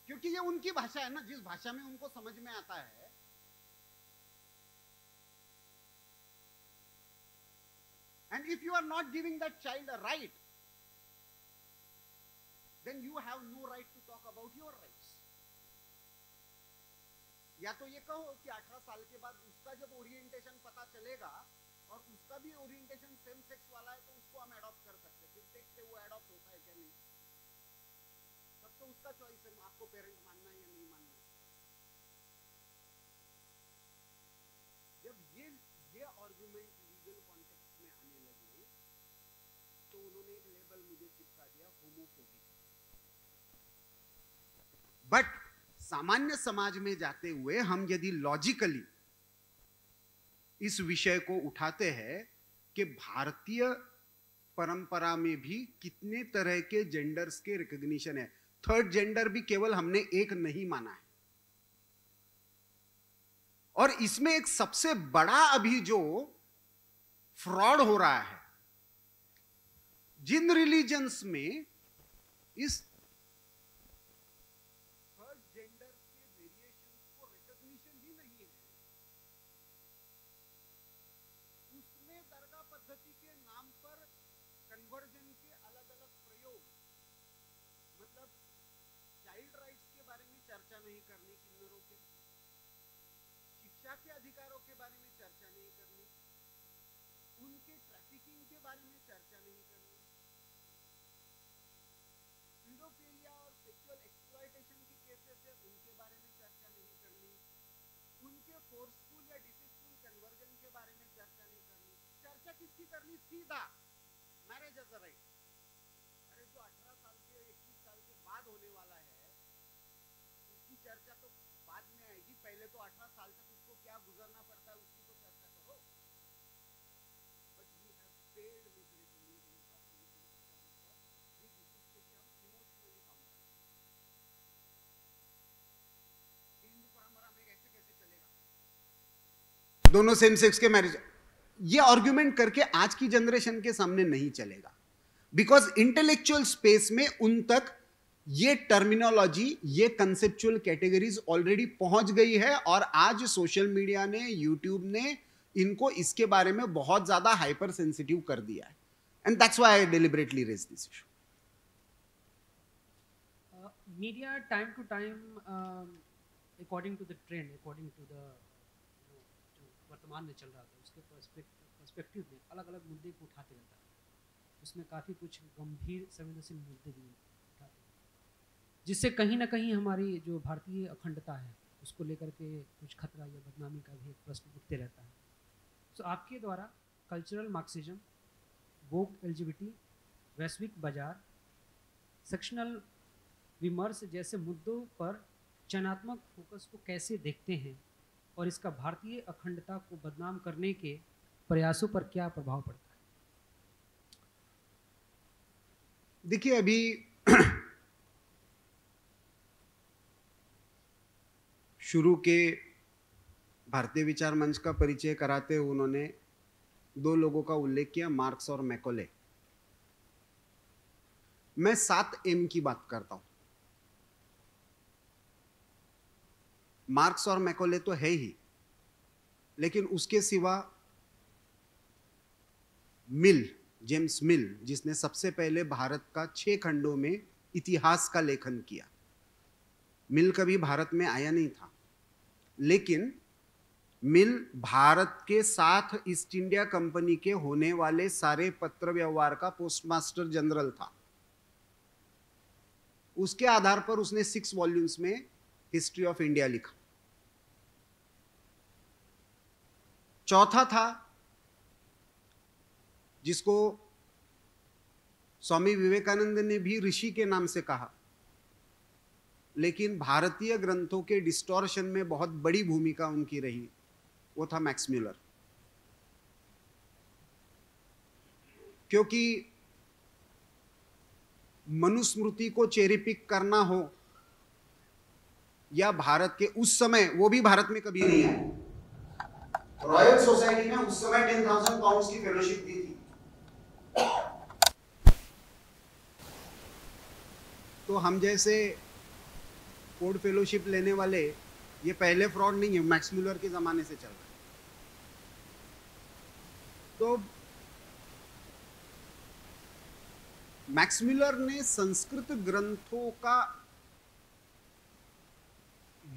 Speaker 3: क्योंकि ये उनकी भाषा है ना जिस भाषा में उनको समझ में आता है and if you are not giving that child right then you have no right to talk about your right या तो ये कहो कि अठारह साल के बाद उसका जब ओरिएंटेशन पता चलेगा और उसका भी ओरिएंटेशन सेम सेक्स वाला है तो उसको हम एडॉप्ट कर सकते हैं फिर देख वो एडॉप्ट होता है क्या नहीं तब तो उसका चॉइस है आपको पेरेंट मानना है या नहीं मानना जब ये ये आर्गुमेंट लीगल कॉन्टेक्स्ट में आने लगे तो उन्होंने एक लेबल मुझे चिपका दिया होमोफोबिक बट सामान्य समाज में जाते हुए हम यदि लॉजिकली इस विषय को उठाते हैं कि भारतीय परंपरा में भी कितने तरह के जेंडर्स के रिकग्निशन है थर्ड जेंडर भी केवल हमने एक नहीं माना है और इसमें एक सबसे बड़ा अभी जो फ्रॉड हो रहा है जिन रिलीजन्स में इस के ट्रैफिकिंग के बारे में चर्चा नहीं करनी पीडोफीलिया और सेक्सुअल एक्सप्लॉयटेशन की केसेस है उनके बारे में चर्चा नहीं करनी उनके फोर्सफुल या डिसिप्लिन कन्वर्जन के बारे में चर्चा नहीं करनी चर्चा किसकी करनी सीधा मैरिज एज राइट अरे जो अठारह साल के इक्कीस साल के बाद होने वाला है उसकी चर्चा तो बाद में आएगी पहले तो अठारह साल तक उसको क्या गुजरना दोनों सेम सेक्स के मैरिज ये आर्ग्यूमेंट करके आज की जनरेशन के सामने नहीं चलेगा बिकॉज इंटेलेक्चुअल स्पेस में उन तक ये टर्मिनोलॉजी ये कंसेप्चुअल कैटेगरीज ऑलरेडी पहुंच गई है और आज सोशल मीडिया ने यूट्यूब ने इनको इसके बारे में बहुत ज़्यादा हाइपर सेंसिटिव कर दिया है and that's why I deliberately raise
Speaker 2: this issue media time to time according to the trend according to the जो वर्तमान में चल रहा था उसके पर्सपेक्टिव में अलग अलग मुद्दे को उठाते रहता है उसमें काफ़ी कुछ गंभीर संवेदनशील मुद्दे भी उठाते हैं जिससे कहीं ना कहीं हमारी जो भारतीय अखंडता है उसको लेकर के कुछ खतरा या बदनामी का भी एक प्रश्न उठते रहता है सो आपके द्वारा कल्चरल मार्क्सिज्म वोक एलजीबीटी वैश्विक बाजार सेक्शनल विमर्श जैसे मुद्दों पर चयनात्मक फोकस को कैसे देखते हैं और इसका भारतीय अखंडता को बदनाम करने के प्रयासों पर क्या प्रभाव पड़ता है
Speaker 3: देखिए अभी शुरू के भारतीय विचार मंच का परिचय कराते हुए उन्होंने दो लोगों का उल्लेख किया मार्क्स और मैकोले मैं सात एम की बात करता हूं मार्क्स और मैकोले तो है ही लेकिन उसके सिवा मिल जेम्स मिल जिसने सबसे पहले भारत का छह खंडों में इतिहास का लेखन किया मिल कभी भारत में आया नहीं था लेकिन मिल भारत के साथ ईस्ट इंडिया कंपनी के होने वाले सारे पत्र व्यवहार का पोस्टमास्टर जनरल था उसके आधार पर उसने सिक्स वॉल्यूम्स में हिस्ट्री ऑफ इंडिया लिखा चौथा था जिसको स्वामी विवेकानंद ने भी ऋषि के नाम से कहा लेकिन भारतीय ग्रंथों के डिस्टोरशन में बहुत बड़ी भूमिका उनकी रही वो था मैक्स म्यूलर क्योंकि मनुस्मृति को चेरीपिक करना हो या भारत के उस समय वो भी भारत में कभी नहीं आया
Speaker 2: रॉयल सोसाइटी
Speaker 3: ने उस समय टेन थाउजेंड पाउंड की फेलोशिप दी थी तो हम जैसे कोड फेलोशिप लेने वाले ये पहले फ्रॉड नहीं है मैक्स म्यूलर के ज़माने से चल रहा है तो मैक्समिलर ने संस्कृत ग्रंथों का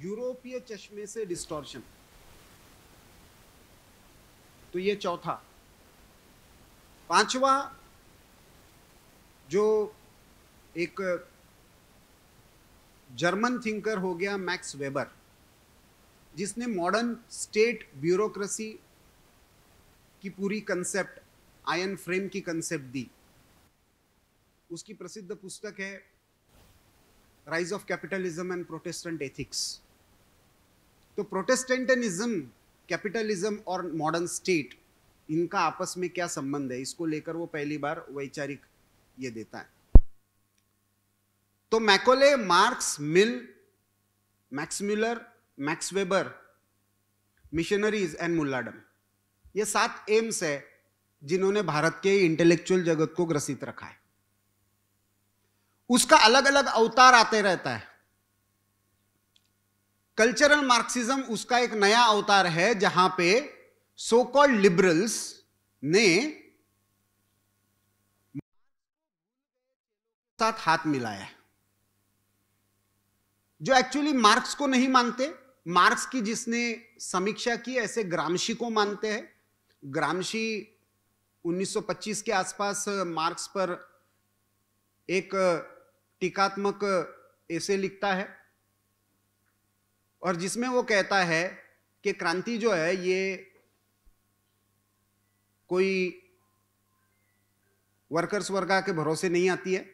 Speaker 3: यूरोपीय चश्मे से डिस्टॉर्शन तो ये चौथा पांचवा जो एक जर्मन थिंकर हो गया मैक्स वेबर जिसने मॉडर्न स्टेट ब्यूरोक्रेसी की पूरी कंसेप्ट आयन फ्रेम की कंसेप्ट दी उसकी प्रसिद्ध पुस्तक है rise of capitalism and protestant ethics तो प्रोटेस्टेंटनिज्म कैपिटलिज्म और मॉडर्न स्टेट इनका आपस में क्या संबंध है इसको लेकर वो पहली बार वैचारिक ये देता है तो Macaulay Marx Mill Max Muller Max Weber missionaries and मुल्लाडम ये सात एम्स है जिन्होंने भारत के इंटेलेक्चुअल जगत को ग्रसित रखा है उसका अलग अलग अवतार आते रहता है कल्चरल मार्क्सिज्म उसका एक नया अवतार है जहां पे सो कॉल्ड लिबरल्स ने साथ हाथ मिलाया जो एक्चुअली मार्क्स को नहीं मानते मार्क्स की जिसने समीक्षा की ऐसे ग्रामशी को मानते हैं ग्रामशी 1925 के आसपास मार्क्स पर एक टीकात्मक ऐसे लिखता है और जिसमें वो कहता है कि क्रांति जो है ये कोई वर्कर्स वर्गा के भरोसे नहीं आती है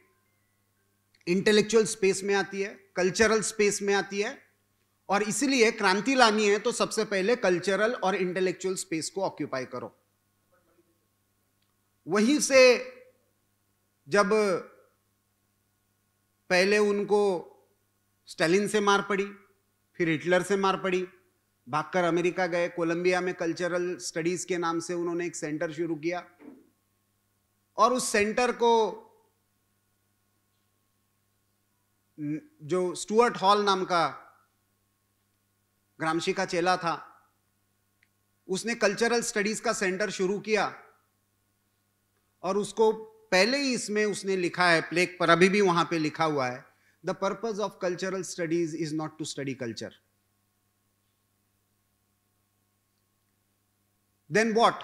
Speaker 3: इंटेलेक्चुअल स्पेस में आती है कल्चरल स्पेस में आती है और इसीलिए क्रांति लानी है तो सबसे पहले कल्चरल और इंटेलेक्चुअल स्पेस को ऑक्यूपाई करो वहीं से जब पहले उनको स्टालिन से मार पड़ी फिर हिटलर से मार पड़ी भागकर अमेरिका गए कोलंबिया में कल्चरल स्टडीज के नाम से उन्होंने एक सेंटर शुरू किया और उस सेंटर को जो स्टुअर्ट हॉल नाम का ग्रामशी का चेला था उसने कल्चरल स्टडीज का सेंटर शुरू किया और उसको पहले ही इसमें उसने लिखा है प्लेक पर अभी भी वहां पे लिखा हुआ है the purpose of cultural studies is not to study culture then what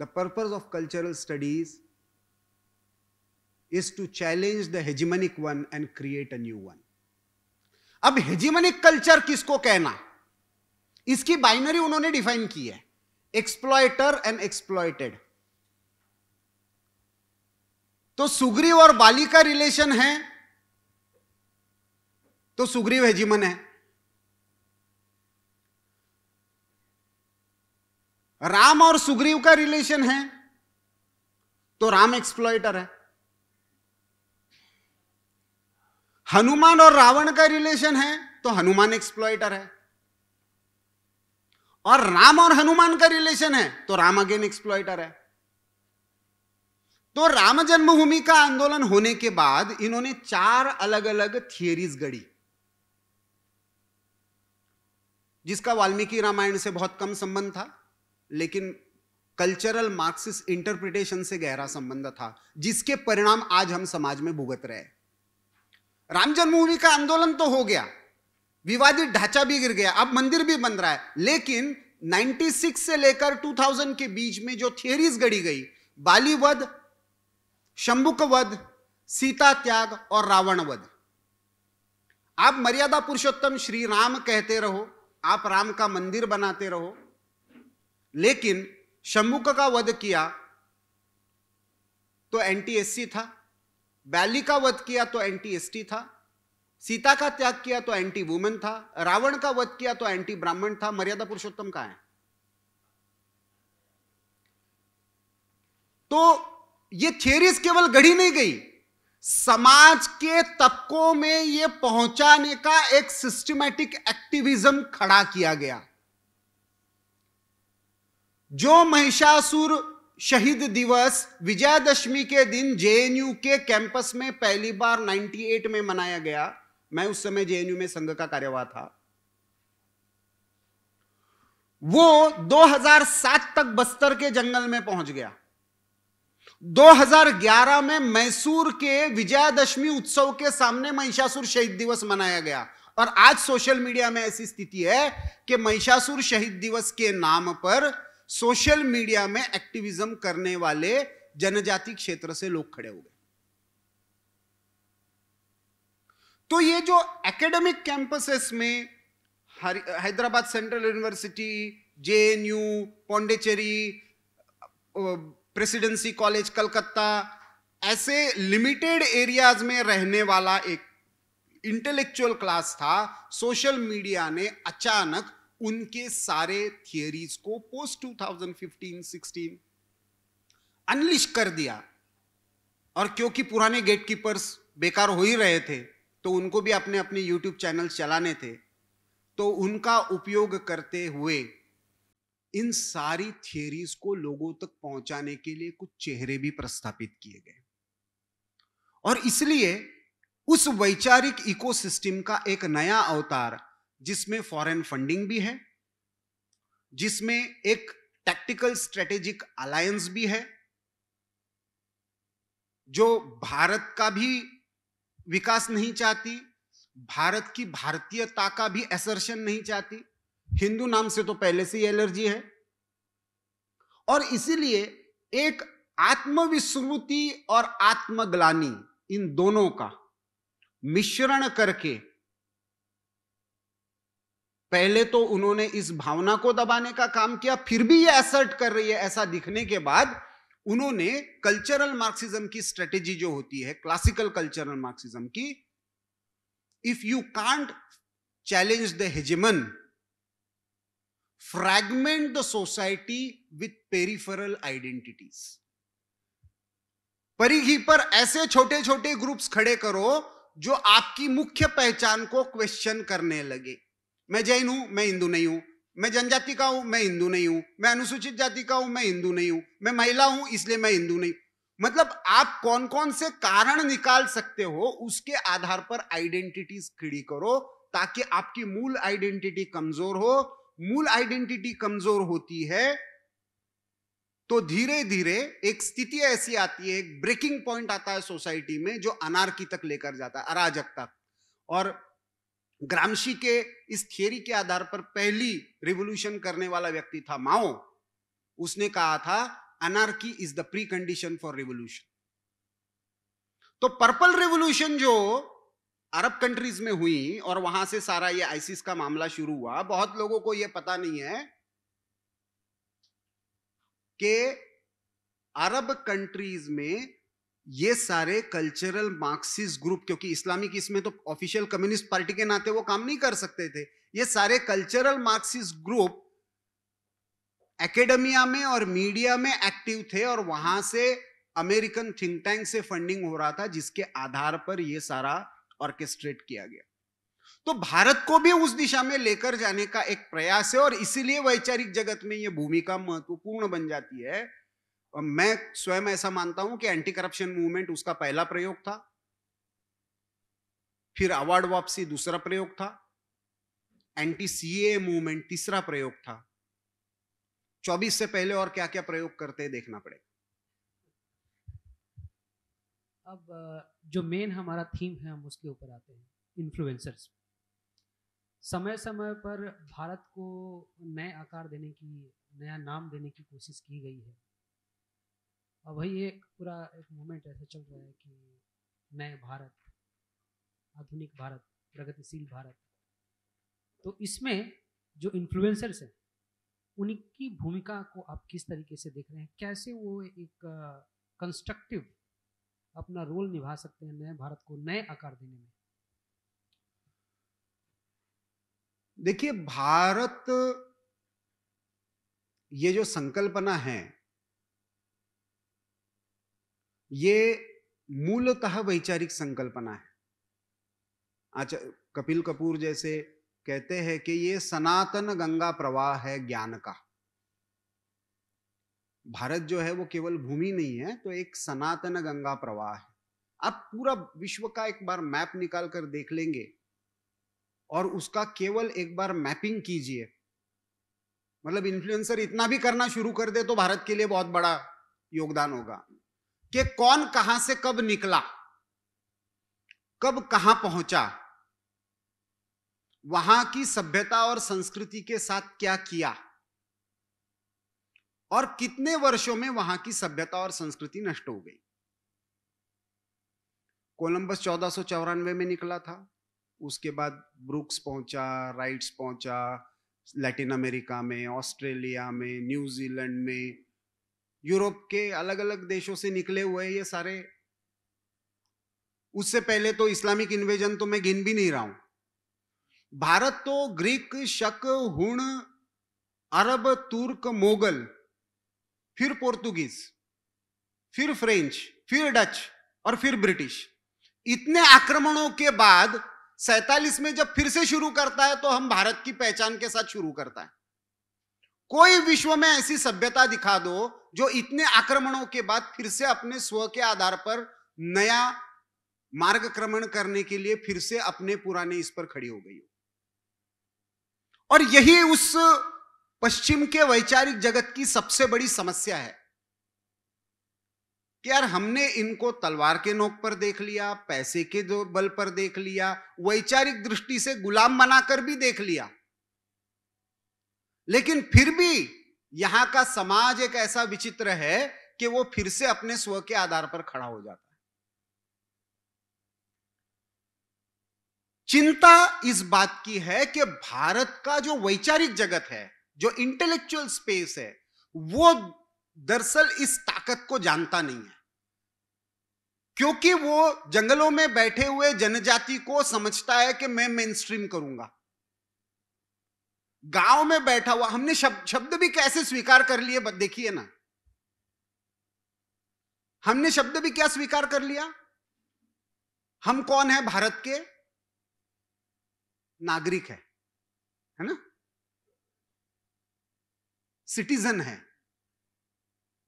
Speaker 3: the purpose of cultural studies is to challenge the hegemonic one and create a new one अब हेजिमनिक कल्चर किसको कहना इसकी बाइनरी उन्होंने डिफाइन की है एक्सप्लॉयटर एंड एक्सप्लॉयटेड तो सुग्रीव और बाली का रिलेशन है तो सुग्रीव हेजीमन है राम और सुग्रीव का रिलेशन है तो राम एक्सप्लॉयटर है हनुमान और रावण का रिलेशन है तो हनुमान एक्सप्लॉइटर है और राम और हनुमान का रिलेशन है तो राम अगेन एक्सप्लॉइटर है तो राम जन्मभूमि का आंदोलन होने के बाद इन्होंने चार अलग अलग थियरीज गढ़ी जिसका वाल्मीकि रामायण से बहुत कम संबंध था लेकिन कल्चरल मार्क्सिस्ट इंटरप्रिटेशन से गहरा संबंध था जिसके परिणाम आज हम समाज में भुगत रहे हैं राम जन्मभूमि का आंदोलन तो हो गया विवादित ढांचा भी गिर गया अब मंदिर भी बन रहा है लेकिन 96 से लेकर 2000 के बीच में जो थियरीज गढ़ी गई बाली वध शंबुक वध सीता त्याग और रावण वध आप मर्यादा पुरुषोत्तम श्री राम कहते रहो आप राम का मंदिर बनाते रहो लेकिन शंबुक का वध किया तो एनटीएससी था बैली का वध किया तो एंटी एस था सीता का त्याग किया तो एंटी वुमेन था रावण का वध किया तो एंटी ब्राह्मण था मर्यादा पुरुषोत्तम का है तो ये थियरीज केवल गढ़ी नहीं गई समाज के तबकों में यह पहुंचाने का एक सिस्टमैटिक एक्टिविज्म खड़ा किया गया जो महिषासुर शहीद दिवस विजयादशमी के दिन जेएनयू के कैंपस में पहली बार 98 में मनाया गया मैं उस समय जेएनयू में संघ का कार्यवाह था वो 2007 तक बस्तर के जंगल में पहुंच गया 2011 में मैसूर के विजयादशमी उत्सव के सामने महिषासुर शहीद दिवस मनाया गया और आज सोशल मीडिया में ऐसी स्थिति है कि महिषासुर शहीद दिवस के नाम पर सोशल मीडिया में एक्टिविज्म करने वाले जनजाति क्षेत्र से लोग खड़े हो गए तो ये जो एकेडमिक कैंपसेस में Hyderabad central university JNU Pondicherry presidency college Calcutta ऐसे लिमिटेड एरियाज में रहने वाला एक इंटेलेक्चुअल क्लास था सोशल मीडिया ने अचानक उनके सारे थियरीज को पोस्ट 2015-16 अनलिश कर दिया और क्योंकि पुराने गेटकीपर्स बेकार हो ही रहे थे तो उनको भी अपने अपने यूट्यूब चैनल चलाने थे तो उनका उपयोग करते हुए इन सारी थियोरीज को लोगों तक पहुंचाने के लिए कुछ चेहरे भी प्रस्थापित किए गए और इसलिए उस वैचारिक इकोसिस्टम का एक नया अवतार जिसमें फॉरेन फंडिंग भी है जिसमें एक टैक्टिकल स्ट्रेटेजिक अलायंस भी है जो भारत का भी विकास नहीं चाहती भारत की भारतीयता का भी एसर्शन नहीं चाहती हिंदू नाम से तो पहले से ही एलर्जी है और इसीलिए एक आत्मविस्मृति और आत्मग्लानी इन दोनों का मिश्रण करके पहले तो उन्होंने इस भावना को दबाने का काम किया फिर भी ये असर्ट कर रही है ऐसा दिखने के बाद उन्होंने कल्चरल मार्क्सिज्म की स्ट्रेटेजी जो होती है क्लासिकल कल्चरल मार्क्सिज्म की if you can't challenge the hegemon fragment the society with peripheral identities परिघी पर ऐसे छोटे छोटे ग्रुप्स खड़े करो जो आपकी मुख्य पहचान को क्वेश्चन करने लगे मैं जैन हूं मैं हिंदू नहीं हूं मैं जनजाति का हूं मैं हिंदू नहीं हूं मैं अनुसूचित जाति का हूं मैं हिंदू नहीं हूं मैं महिला हूं इसलिए मैं हिंदू नहीं मतलब आप कौन कौन से कारण निकाल सकते हो उसके आधार पर आइडेंटिटीज खड़ी करो ताकि आपकी मूल आइडेंटिटी कमजोर हो मूल आइडेंटिटी कमजोर होती है तो धीरे धीरे एक स्थिति ऐसी आती है एक ब्रेकिंग पॉइंट आता है सोसाइटी में जो अनार्की तक लेकर जाता है अराजक तक और ग्रामशी के इस थियोरी के आधार पर पहली रिवोल्यूशन करने वाला व्यक्ति था माओ उसने कहा था anarchy is the precondition for revolution तो पर्पल रिवोल्यूशन जो अरब कंट्रीज में हुई और वहां से सारा ये आईसीस का मामला शुरू हुआ बहुत लोगों को यह पता नहीं है कि अरब कंट्रीज में ये सारे कल्चरल मार्क्सिस्ट ग्रुप क्योंकि इस्लामिक इसमें तो ऑफिशियल कम्युनिस्ट पार्टी के नाते वो काम नहीं कर सकते थे ये सारे कल्चरल मार्क्सिस्ट ग्रुप एकेडमिया में और मीडिया में एक्टिव थे और वहां से अमेरिकन थिंक टैंक से फंडिंग हो रहा था जिसके आधार पर यह सारा ऑर्केस्ट्रेट किया गया तो भारत को भी उस दिशा में लेकर जाने का एक प्रयास है और इसीलिए वैचारिक जगत में यह भूमिका महत्वपूर्ण बन जाती है मैं स्वयं ऐसा मानता हूं कि एंटी करप्शन मूवमेंट उसका पहला प्रयोग था फिर अवार्ड वापसी दूसरा प्रयोग था एंटी सीए मूवमेंट तीसरा प्रयोग था 24 से पहले और क्या क्या प्रयोग करते देखना पड़ेगा
Speaker 2: अब जो मेन हमारा थीम है हम उसके ऊपर आते हैं इन्फ्लुएंसर्स समय समय पर भारत को नए आकार देने की नया नाम देने की कोशिश की गई है और वही एक पूरा एक मोमेंट ऐसा चल रहा है कि नए भारत आधुनिक भारत प्रगतिशील भारत तो इसमें जो इन्फ्लुएंसर्स हैं उनकी भूमिका को आप किस तरीके से देख रहे हैं कैसे वो एक कंस्ट्रक्टिव अपना रोल निभा सकते हैं नए भारत को नए आकार देने में
Speaker 3: देखिए भारत ये जो संकल्पना है ये मूलतः वैचारिक संकल्पना है आचा कपिल कपूर जैसे कहते हैं कि ये सनातन गंगा प्रवाह है ज्ञान का भारत जो है वो केवल भूमि नहीं है तो एक सनातन गंगा प्रवाह है आप पूरा विश्व का एक बार मैप निकाल कर देख लेंगे और उसका केवल एक बार मैपिंग कीजिए मतलब इन्फ्लुएंसर इतना भी करना शुरू कर दे तो भारत के लिए बहुत बड़ा योगदान होगा कि कौन कहां से कब निकला कब कहां पहुंचा वहां की सभ्यता और संस्कृति के साथ क्या किया और कितने वर्षों में वहां की सभ्यता और संस्कृति नष्ट हो गई कोलंबस चौदह में निकला था उसके बाद ब्रुक्स पहुंचा राइट्स पहुंचा लैटिन अमेरिका में ऑस्ट्रेलिया में न्यूजीलैंड में यूरोप के अलग अलग देशों से निकले हुए ये सारे उससे पहले तो इस्लामिक इन्वेजन तो मैं गिन भी नहीं रहा हूं भारत तो ग्रीक शक हुण अरब तुर्क मोगल फिर पोर्तुगीज फिर फ्रेंच फिर डच और फिर ब्रिटिश इतने आक्रमणों के बाद सैतालीस में जब फिर से शुरू करता है तो हम भारत की पहचान के साथ शुरू करता है कोई विश्व में ऐसी सभ्यता दिखा दो जो इतने आक्रमणों के बाद फिर से अपने स्व के आधार पर नया मार्गक्रमण करने के लिए फिर से अपने पुराने इस पर खड़ी हो गई हो और यही उस पश्चिम के वैचारिक जगत की सबसे बड़ी समस्या है कि यार हमने इनको तलवार के नोक पर देख लिया पैसे के बल पर देख लिया वैचारिक दृष्टि से गुलाम बनाकर भी देख लिया लेकिन फिर भी यहां का समाज एक ऐसा विचित्र है कि वो फिर से अपने स्व के आधार पर खड़ा हो जाता है चिंता इस बात की है कि भारत का जो वैचारिक जगत है जो इंटेलेक्चुअल स्पेस है वो दरअसल इस ताकत को जानता नहीं है क्योंकि वो जंगलों में बैठे हुए जनजाति को समझता है कि मैं मेन स्ट्रीम करूंगा गांव में बैठा हुआ हमने शब्द शब्द भी कैसे स्वीकार कर लिए देखिए ना हमने शब्द भी क्या स्वीकार कर लिया हम कौन है भारत के नागरिक है है ना सिटीजन है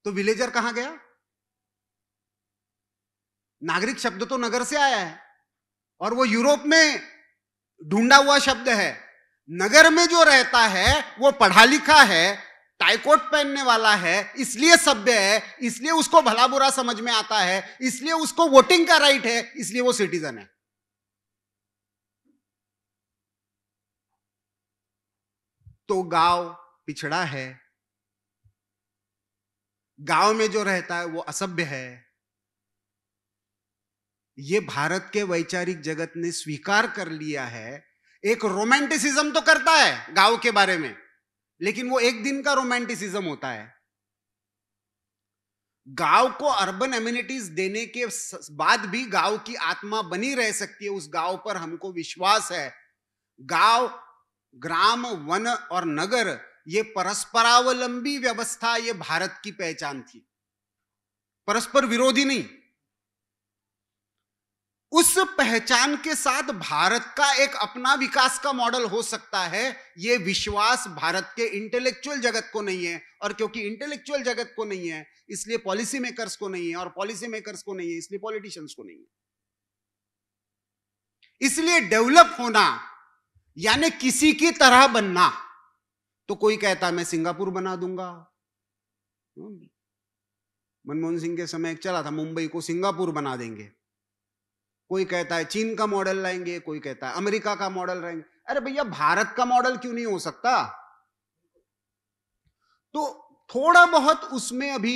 Speaker 3: तो विलेजर कहां गया नागरिक शब्द तो नगर से आया है और वो यूरोप में ढूंढा हुआ शब्द है नगर में जो रहता है वो पढ़ा लिखा है टाइकोट पहनने वाला है इसलिए सभ्य है इसलिए उसको भला बुरा समझ में आता है इसलिए उसको वोटिंग का राइट है इसलिए वो सिटीजन है तो गांव पिछड़ा है गांव में जो रहता है वो असभ्य है ये भारत के वैचारिक जगत ने स्वीकार कर लिया है एक रोमांटिसिज्म तो करता है गांव के बारे में लेकिन वो एक दिन का रोमांटिसिज्म होता है गांव को अर्बन एम्यूनिटीज देने के बाद भी गांव की आत्मा बनी रह सकती है उस गांव पर हमको विश्वास है गांव ग्राम वन और नगर ये परस्परावलंबी व्यवस्था ये भारत की पहचान थी परस्पर विरोधी नहीं उस पहचान के साथ भारत का एक अपना विकास का मॉडल हो सकता है ये विश्वास भारत के इंटेलेक्चुअल जगत को नहीं है और क्योंकि इंटेलेक्चुअल जगत को नहीं है इसलिए पॉलिसी मेकर्स को नहीं है और पॉलिसी मेकर्स को नहीं है इसलिए पॉलिटिशियंस को नहीं है इसलिए डेवलप होना यानी किसी की तरह बनना तो कोई कहता मैं सिंगापुर बना दूंगा मनमोहन सिंह के समय चला था मुंबई को सिंगापुर बना देंगे कोई कहता है चीन का मॉडल लाएंगे कोई कहता है अमेरिका का मॉडल लाएंगे अरे भैया भारत का मॉडल क्यों नहीं हो सकता तो थोड़ा बहुत उसमें अभी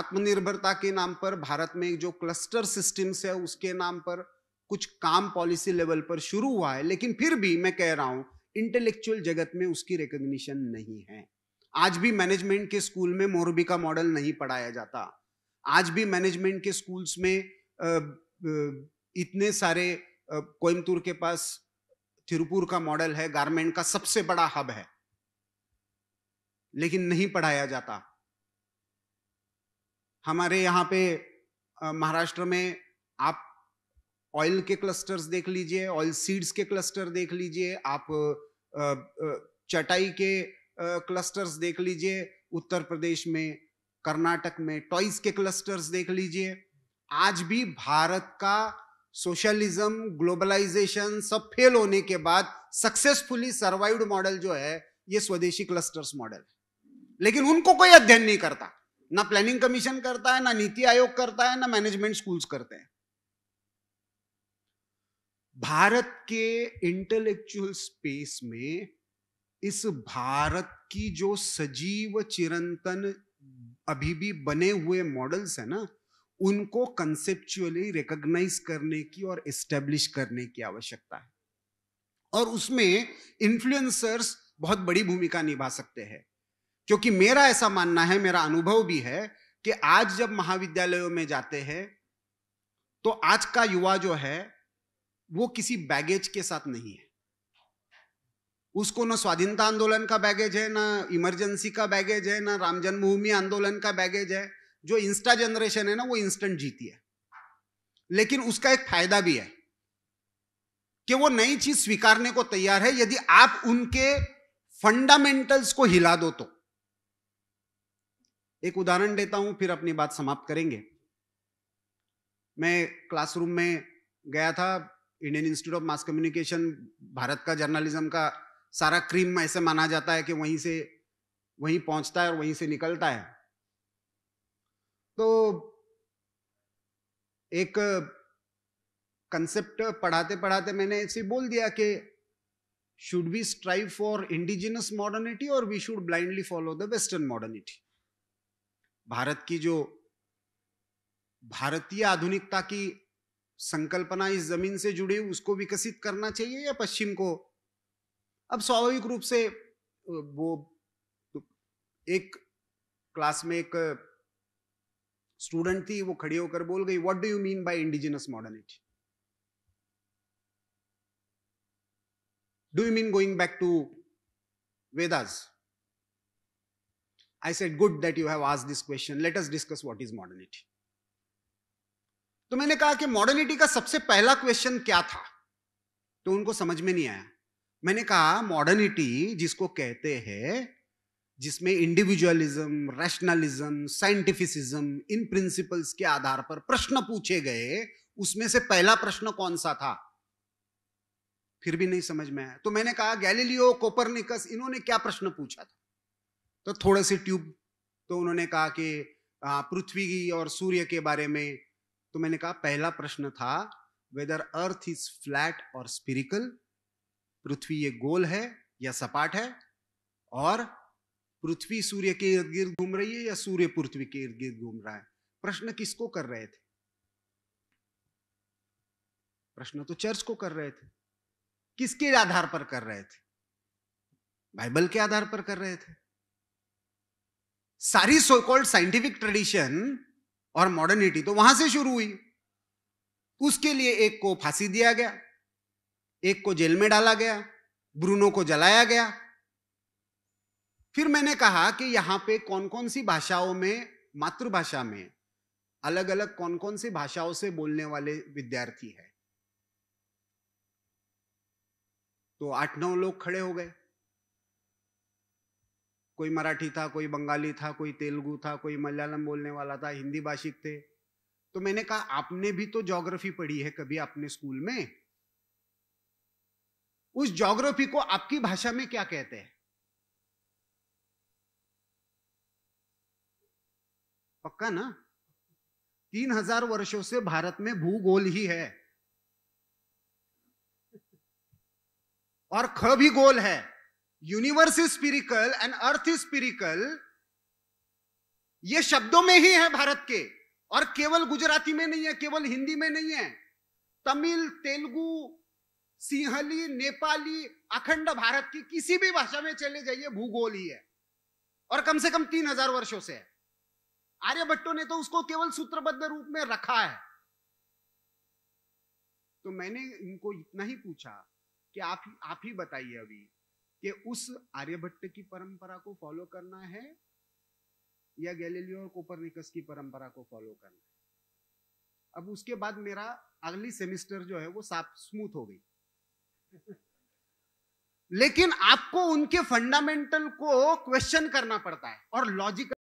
Speaker 3: आत्मनिर्भरता के नाम पर भारत में जो क्लस्टर सिस्टम्स है उसके नाम पर कुछ काम पॉलिसी लेवल पर शुरू हुआ है लेकिन फिर भी मैं कह रहा हूं इंटेलेक्चुअल जगत में उसकी रिकग्निशन नहीं है आज भी मैनेजमेंट के स्कूल में मोरबी का मॉडल नहीं पढ़ाया जाता आज भी मैनेजमेंट के स्कूल्स में इतने सारे कोयमतूर के पास थिरुपुर का मॉडल है गारमेंट का सबसे बड़ा हब है लेकिन नहीं पढ़ाया जाता हमारे यहाँ पे महाराष्ट्र में आप ऑयल के क्लस्टर्स देख लीजिए ऑयल सीड्स के क्लस्टर देख लीजिए आप चटाई के क्लस्टर्स देख लीजिए उत्तर प्रदेश में कर्नाटक में टॉयज के क्लस्टर्स देख लीजिए आज भी भारत का सोशलिज्म ग्लोबलाइजेशन सब फेल होने के बाद सक्सेसफुली सर्वाइव्ड मॉडल जो है ये स्वदेशी क्लस्टर्स मॉडल है लेकिन उनको कोई अध्ययन नहीं करता ना प्लानिंग कमीशन करता है ना नीति आयोग करता है ना मैनेजमेंट स्कूल्स करते हैं भारत के इंटेलेक्चुअल स्पेस में इस भारत की जो सजीव चिरंतन अभी भी बने हुए मॉडल्स है ना उनको कंसेप्चुअली रिकग्नाइज करने की और एस्टेब्लिश करने की आवश्यकता है और उसमें इन्फ्लुएंसर्स बहुत बड़ी भूमिका निभा सकते हैं क्योंकि मेरा ऐसा मानना है मेरा अनुभव भी है कि आज जब महाविद्यालयों में जाते हैं तो आज का युवा जो है वो किसी बैगेज के साथ नहीं है उसको ना स्वाधीनता आंदोलन का बैगेज है ना इमरजेंसी का बैगेज है ना राम जन्मभूमि आंदोलन का बैगेज है जो इंस्टा जनरेशन है ना वो इंस्टेंट जीती है लेकिन उसका एक फायदा भी है कि वो नई चीज स्वीकारने को तैयार है यदि आप उनके फंडामेंटल्स को हिला दो तो एक उदाहरण देता हूं फिर अपनी बात समाप्त करेंगे मैं क्लासरूम में गया था Indian institute of mass communication Bharat का जर्नलिज्म का सारा क्रीम ऐसे माना जाता है कि वहीं से वहीं पहुंचता है और वहीं से निकलता है तो एक कंसेप्ट पढ़ाते पढ़ाते मैंने ऐसे बोल दिया कि should we strive for indigenous modernity और we should blindly follow the western modernity Bharat की जो भारतीय आधुनिकता की संकल्पना इस जमीन से जुड़ी उसको विकसित करना चाहिए या पश्चिम को अब स्वाभाविक रूप से वो एक क्लास में एक स्टूडेंट थी वो खड़ी होकर बोल गई what do you mean by indigenous modernity do you mean going back to Vedas I said good that you have asked this question let us discuss what is modernity तो मैंने कहा कि मॉडर्निटी का सबसे पहला क्वेश्चन क्या था तो उनको समझ में नहीं आया मैंने कहा मॉडर्निटी जिसको कहते हैं जिसमें इंडिविजुअलिज्म रैशनलिज्म साइंटिफिसिज्म इन प्रिंसिपल्स के आधार पर प्रश्न पूछे गए उसमें से पहला प्रश्न कौन सा था फिर भी नहीं समझ में आया तो मैंने कहा गैलीलियो कोपरनिकस इन्होंने क्या प्रश्न पूछा था तो थोड़े से ट्यूब तो उन्होंने कहा कि पृथ्वी और सूर्य के बारे में तो मैंने कहा पहला प्रश्न था वेदर अर्थ इज फ्लैट और स्पिरिकल पृथ्वी ये गोल है या सपाट है और पृथ्वी सूर्य के इर्द गिर्द घूम रही है या सूर्य पृथ्वी के इर्द गिर्द घूम रहा है प्रश्न किसको कर रहे थे प्रश्न तो चर्च को कर रहे थे किसके आधार पर कर रहे थे बाइबल के आधार पर कर रहे थे सारी सो कॉल्ड साइंटिफिक ट्रेडिशन और मॉडर्निटी तो वहां से शुरू हुई उसके लिए एक को फांसी दिया गया एक को जेल में डाला गया ब्रूनो को जलाया गया फिर मैंने कहा कि यहाँ पे कौन कौन सी भाषाओं में मातृभाषा में अलग अलग कौन कौन सी भाषाओं से बोलने वाले विद्यार्थी है तो आठ नौ लोग खड़े हो गए कोई मराठी था कोई बंगाली था कोई तेलुगु था कोई मलयालम बोलने वाला था हिंदी भाषिक थे तो मैंने कहा आपने भी तो ज्योग्राफी पढ़ी है कभी आपने स्कूल में उस ज्योग्राफी को आपकी भाषा में क्या कहते हैं पक्का ना तीन हजार वर्षो से भारत में भूगोल ही है और ख भी गोल है universe is spherical and earth is spherical ये शब्दों में ही है भारत के और केवल गुजराती में नहीं है केवल हिंदी में नहीं है तमिल तेलुगु सिंहली नेपाली अखंड भारत की किसी भी भाषा में चले जाइए भूगोल ही है और कम से कम तीन हजार वर्षों से है आर्यभट्टों ने तो उसको केवल सूत्रबद्ध रूप में रखा है तो मैंने इनको इतना ही पूछा कि आप आप ही बताइए अभी कि उस आर्यभट्ट की परंपरा को फॉलो करना है या गैलेलियो और कोपरनिकस की परंपरा को फॉलो करना है अब उसके बाद मेरा अगली सेमिस्टर जो है वो साफ स्मूथ हो गई लेकिन आपको उनके फंडामेंटल को क्वेश्चन करना पड़ता है और लॉजिकल